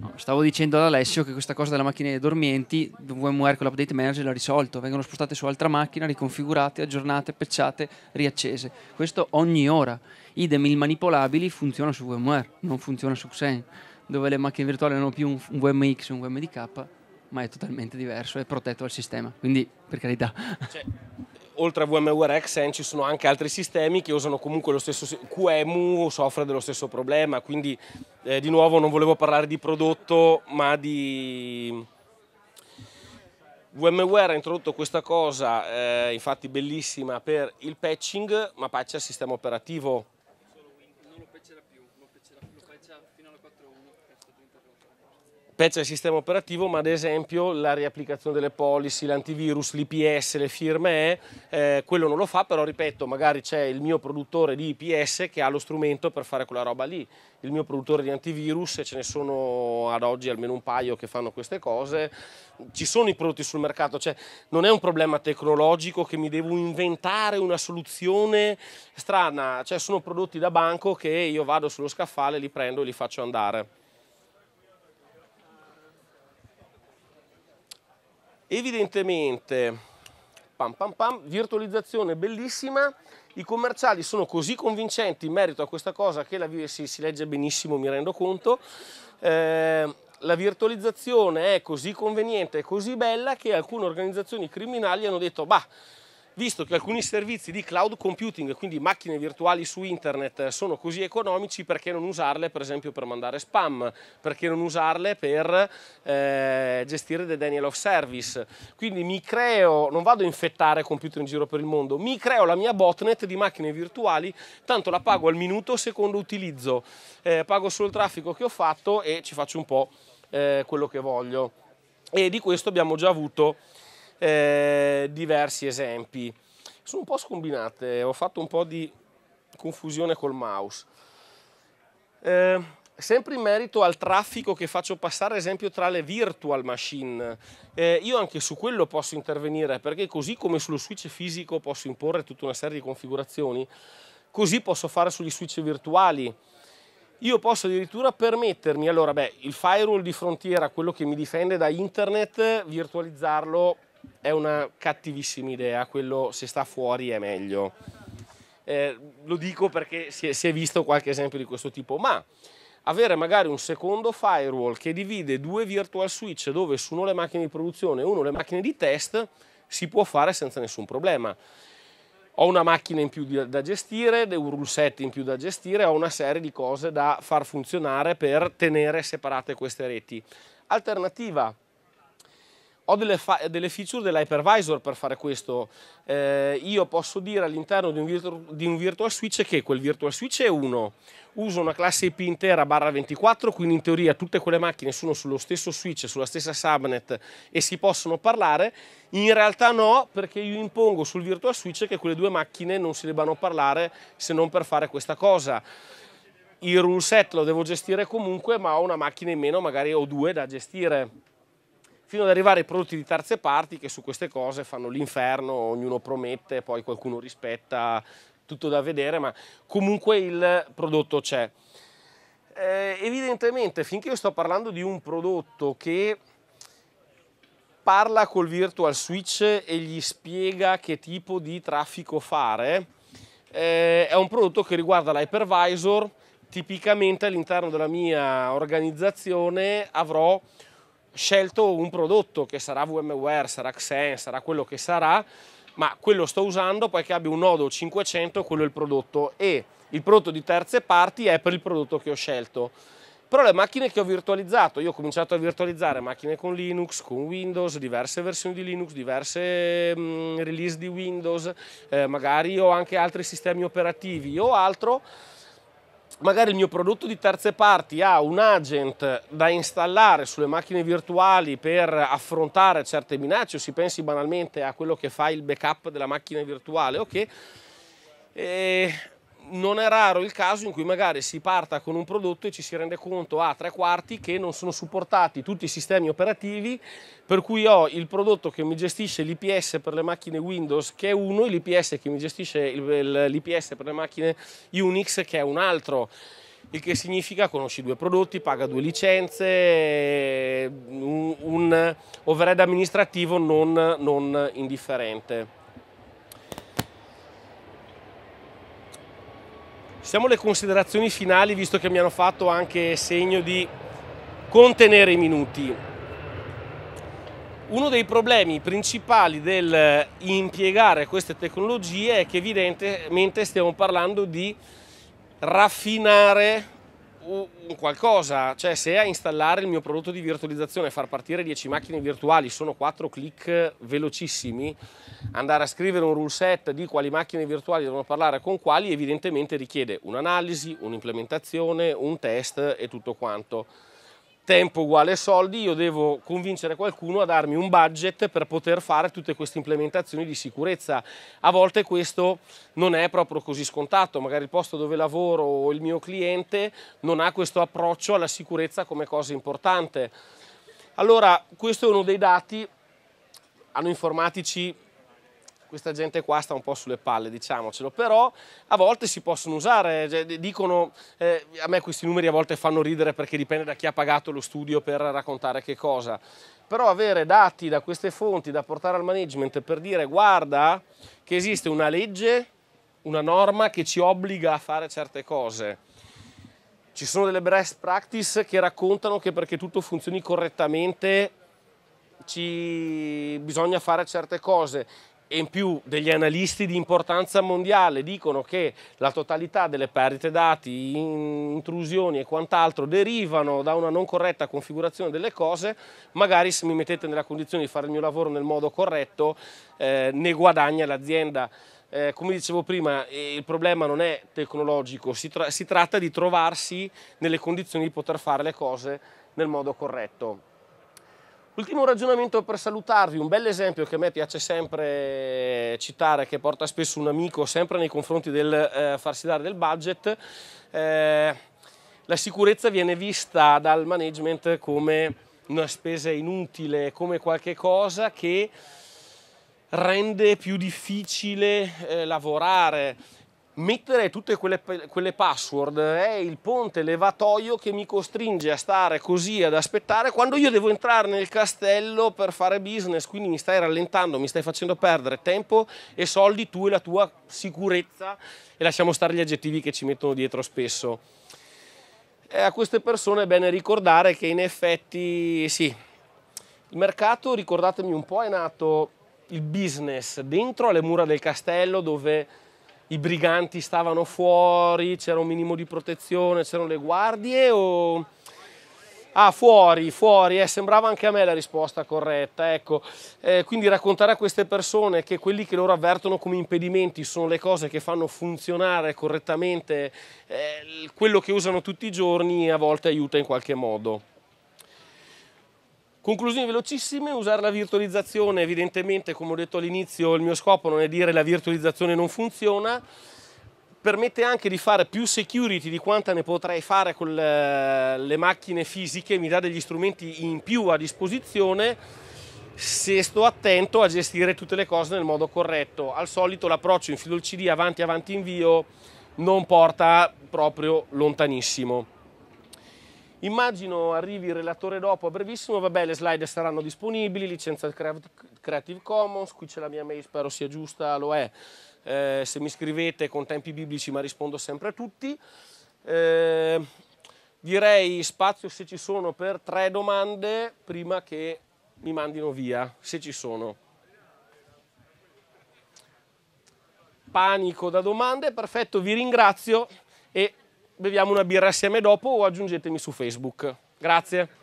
No, stavo dicendo ad Alessio che questa cosa della macchina dormienti, VMware con l'update manager l'ha risolto, vengono spostate su altra macchina, riconfigurate, aggiornate, pecciate, riaccese. Questo ogni ora. Idem il manipolabili funziona su VMware, non funziona su Xen, dove le macchine virtuali non hanno più un VMX e un VMDK, ma è totalmente diverso, è protetto dal sistema. Quindi, per carità. Cioè, oltre a VMware XN ci sono anche altri sistemi che usano comunque lo stesso QEMU soffre dello stesso problema quindi eh, di nuovo non volevo parlare di prodotto ma di VMware ha introdotto questa cosa eh, infatti bellissima per il patching ma patch il sistema operativo pezza il sistema operativo, ma ad esempio la riapplicazione delle policy, l'antivirus, l'IPS, le firme eh, quello non lo fa, però ripeto, magari c'è il mio produttore di IPS che ha lo strumento per fare quella roba lì, il mio produttore di antivirus, ce ne sono ad oggi almeno un paio che fanno queste cose, ci sono i prodotti sul mercato, cioè non è un problema tecnologico che mi devo inventare una soluzione strana, cioè sono prodotti da banco che io vado sullo scaffale, li prendo e li faccio andare. Evidentemente, pam pam pam, virtualizzazione bellissima, i commerciali sono così convincenti in merito a questa cosa che la, si, si legge benissimo, mi rendo conto. Eh, la virtualizzazione è così conveniente e così bella che alcune organizzazioni criminali hanno detto, bah, visto che alcuni servizi di cloud computing, quindi macchine virtuali su internet, sono così economici, perché non usarle per esempio per mandare spam, perché non usarle per eh, gestire dei denial of service. Quindi mi creo, non vado a infettare computer in giro per il mondo, mi creo la mia botnet di macchine virtuali, tanto la pago al minuto secondo utilizzo, eh, pago solo il traffico che ho fatto e ci faccio un po' eh, quello che voglio. E di questo abbiamo già avuto eh, diversi esempi. Sono un po' scombinate, ho fatto un po' di confusione col mouse. Eh, sempre in merito al traffico che faccio passare, ad esempio, tra le virtual machine, eh, io anche su quello posso intervenire perché così come sullo switch fisico posso imporre tutta una serie di configurazioni, così posso fare sugli switch virtuali. Io posso addirittura permettermi, allora, beh, il firewall di frontiera, quello che mi difende da internet, virtualizzarlo è una cattivissima idea, quello se sta fuori è meglio. Eh, lo dico perché si è, si è visto qualche esempio di questo tipo, ma avere magari un secondo firewall che divide due virtual switch dove su uno le macchine di produzione e uno le macchine di test si può fare senza nessun problema. Ho una macchina in più da gestire, un rule set in più da gestire, ho una serie di cose da far funzionare per tenere separate queste reti. Alternativa, ho delle, delle feature dell'hypervisor per fare questo. Eh, io posso dire all'interno di, di, un virtual switch che quel virtual switch è uno. Uso una classe IP intera barra 24, quindi in teoria tutte quelle macchine sono sullo stesso switch, sulla stessa subnet e si possono parlare. In realtà no, perché io impongo sul virtual switch che quelle due macchine non si debbano parlare se non per fare questa cosa il rule set lo devo gestire comunque, ma ho una macchina in meno, magari ho due da gestire fino ad arrivare ai prodotti di terze parti che su queste cose fanno l'inferno, ognuno promette, poi qualcuno rispetta, tutto da vedere, ma comunque il prodotto c'è. Eh, evidentemente, finché io sto parlando di un prodotto che parla col Virtual Switch e gli spiega che tipo di traffico fare, eh, è un prodotto che riguarda l'hypervisor, tipicamente all'interno della mia organizzazione avrò scelto un prodotto che sarà VMware, sarà Xen, sarà quello che sarà, ma quello sto usando poi che abbia un nodo 500, quello è il prodotto e il prodotto di terze parti è per il prodotto che ho scelto. Però le macchine che ho virtualizzato, io ho cominciato a virtualizzare macchine con Linux, con Windows, diverse versioni di Linux, diverse mm, release di Windows, eh, magari ho anche altri sistemi operativi o altro, magari il mio prodotto di terze parti ha un agent da installare sulle macchine virtuali per affrontare certe minacce, o si pensi banalmente a quello che fa il backup della macchina virtuale, ok? E non è raro il caso in cui magari si parta con un prodotto e ci si rende conto a tre quarti che non sono supportati tutti i sistemi operativi, per cui ho il prodotto che mi gestisce l'IPS per le macchine Windows che è uno e l'IPS che mi gestisce l'IPS per le macchine Unix che è un altro. Il che significa conosci due prodotti, paga due licenze, un, overhead amministrativo non, non indifferente. Siamo alle considerazioni finali, visto che mi hanno fatto anche segno di contenere i minuti. Uno dei problemi principali del eh, impiegare queste tecnologie è che evidentemente stiamo parlando di raffinare un qualcosa, cioè se a installare il mio prodotto di virtualizzazione e far partire 10 macchine virtuali sono 4 clic velocissimi, andare a scrivere un rule set di quali macchine virtuali devono parlare con quali evidentemente richiede un'analisi, un'implementazione, un test e tutto quanto tempo uguale soldi, io devo convincere qualcuno a darmi un budget per poter fare tutte queste implementazioni di sicurezza. A volte questo non è proprio così scontato, magari il posto dove lavoro o il mio cliente non ha questo approccio alla sicurezza come cosa importante. Allora, questo è uno dei dati, hanno informatici questa gente qua sta un po' sulle palle, diciamocelo, però a volte si possono usare, cioè, dicono, eh, a me questi numeri a volte fanno ridere perché dipende da chi ha pagato lo studio per raccontare che cosa, però avere dati da queste fonti da portare al management per dire guarda che esiste una legge, una norma che ci obbliga a fare certe cose, ci sono delle best practice che raccontano che perché tutto funzioni correttamente ci bisogna fare certe cose e in più degli analisti di importanza mondiale dicono che la totalità delle perdite dati, intrusioni e quant'altro derivano da una non corretta configurazione delle cose, magari se mi mettete nella condizione di fare il mio lavoro nel modo corretto eh, ne guadagna l'azienda. Eh, come dicevo prima, eh, il problema non è tecnologico, si, tra si tratta di trovarsi nelle condizioni di poter fare le cose nel modo corretto. Ultimo ragionamento per salutarvi, un bel esempio che a me piace sempre citare, che porta spesso un amico, sempre nei confronti del eh, farsi dare del budget, eh, la sicurezza viene vista dal management come una spesa inutile, come qualche cosa che rende più difficile eh, lavorare, mettere tutte quelle, quelle, password è il ponte levatoio che mi costringe a stare così ad aspettare quando io devo entrare nel castello per fare business quindi mi stai rallentando mi stai facendo perdere tempo e soldi tu e la tua sicurezza e lasciamo stare gli aggettivi che ci mettono dietro spesso e a queste persone è bene ricordare che in effetti sì il mercato ricordatemi un po' è nato il business dentro alle mura del castello dove i briganti stavano fuori, c'era un minimo di protezione, c'erano le guardie o... Ah, fuori, fuori, eh, sembrava anche a me la risposta corretta, ecco. Eh, quindi raccontare a queste persone che quelli che loro avvertono come impedimenti sono le cose che fanno funzionare correttamente eh, quello che usano tutti i giorni a volte aiuta in qualche modo. Conclusioni velocissime, usare la virtualizzazione evidentemente come ho detto all'inizio il mio scopo non è dire la virtualizzazione non funziona, permette anche di fare più security di quanta ne potrei fare con le macchine fisiche, mi dà degli strumenti in più a disposizione se sto attento a gestire tutte le cose nel modo corretto. Al solito l'approccio in filo il CD avanti avanti invio non porta proprio lontanissimo. Immagino arrivi il relatore dopo a brevissimo, vabbè le slide saranno disponibili, licenza Creative Commons, qui c'è la mia mail, spero sia giusta, lo è. Eh, se mi scrivete con tempi biblici ma rispondo sempre a tutti. Eh, direi spazio se ci sono per tre domande prima che mi mandino via, se ci sono. Panico da domande, perfetto, vi ringrazio e beviamo una birra assieme dopo o aggiungetemi su Facebook. Grazie.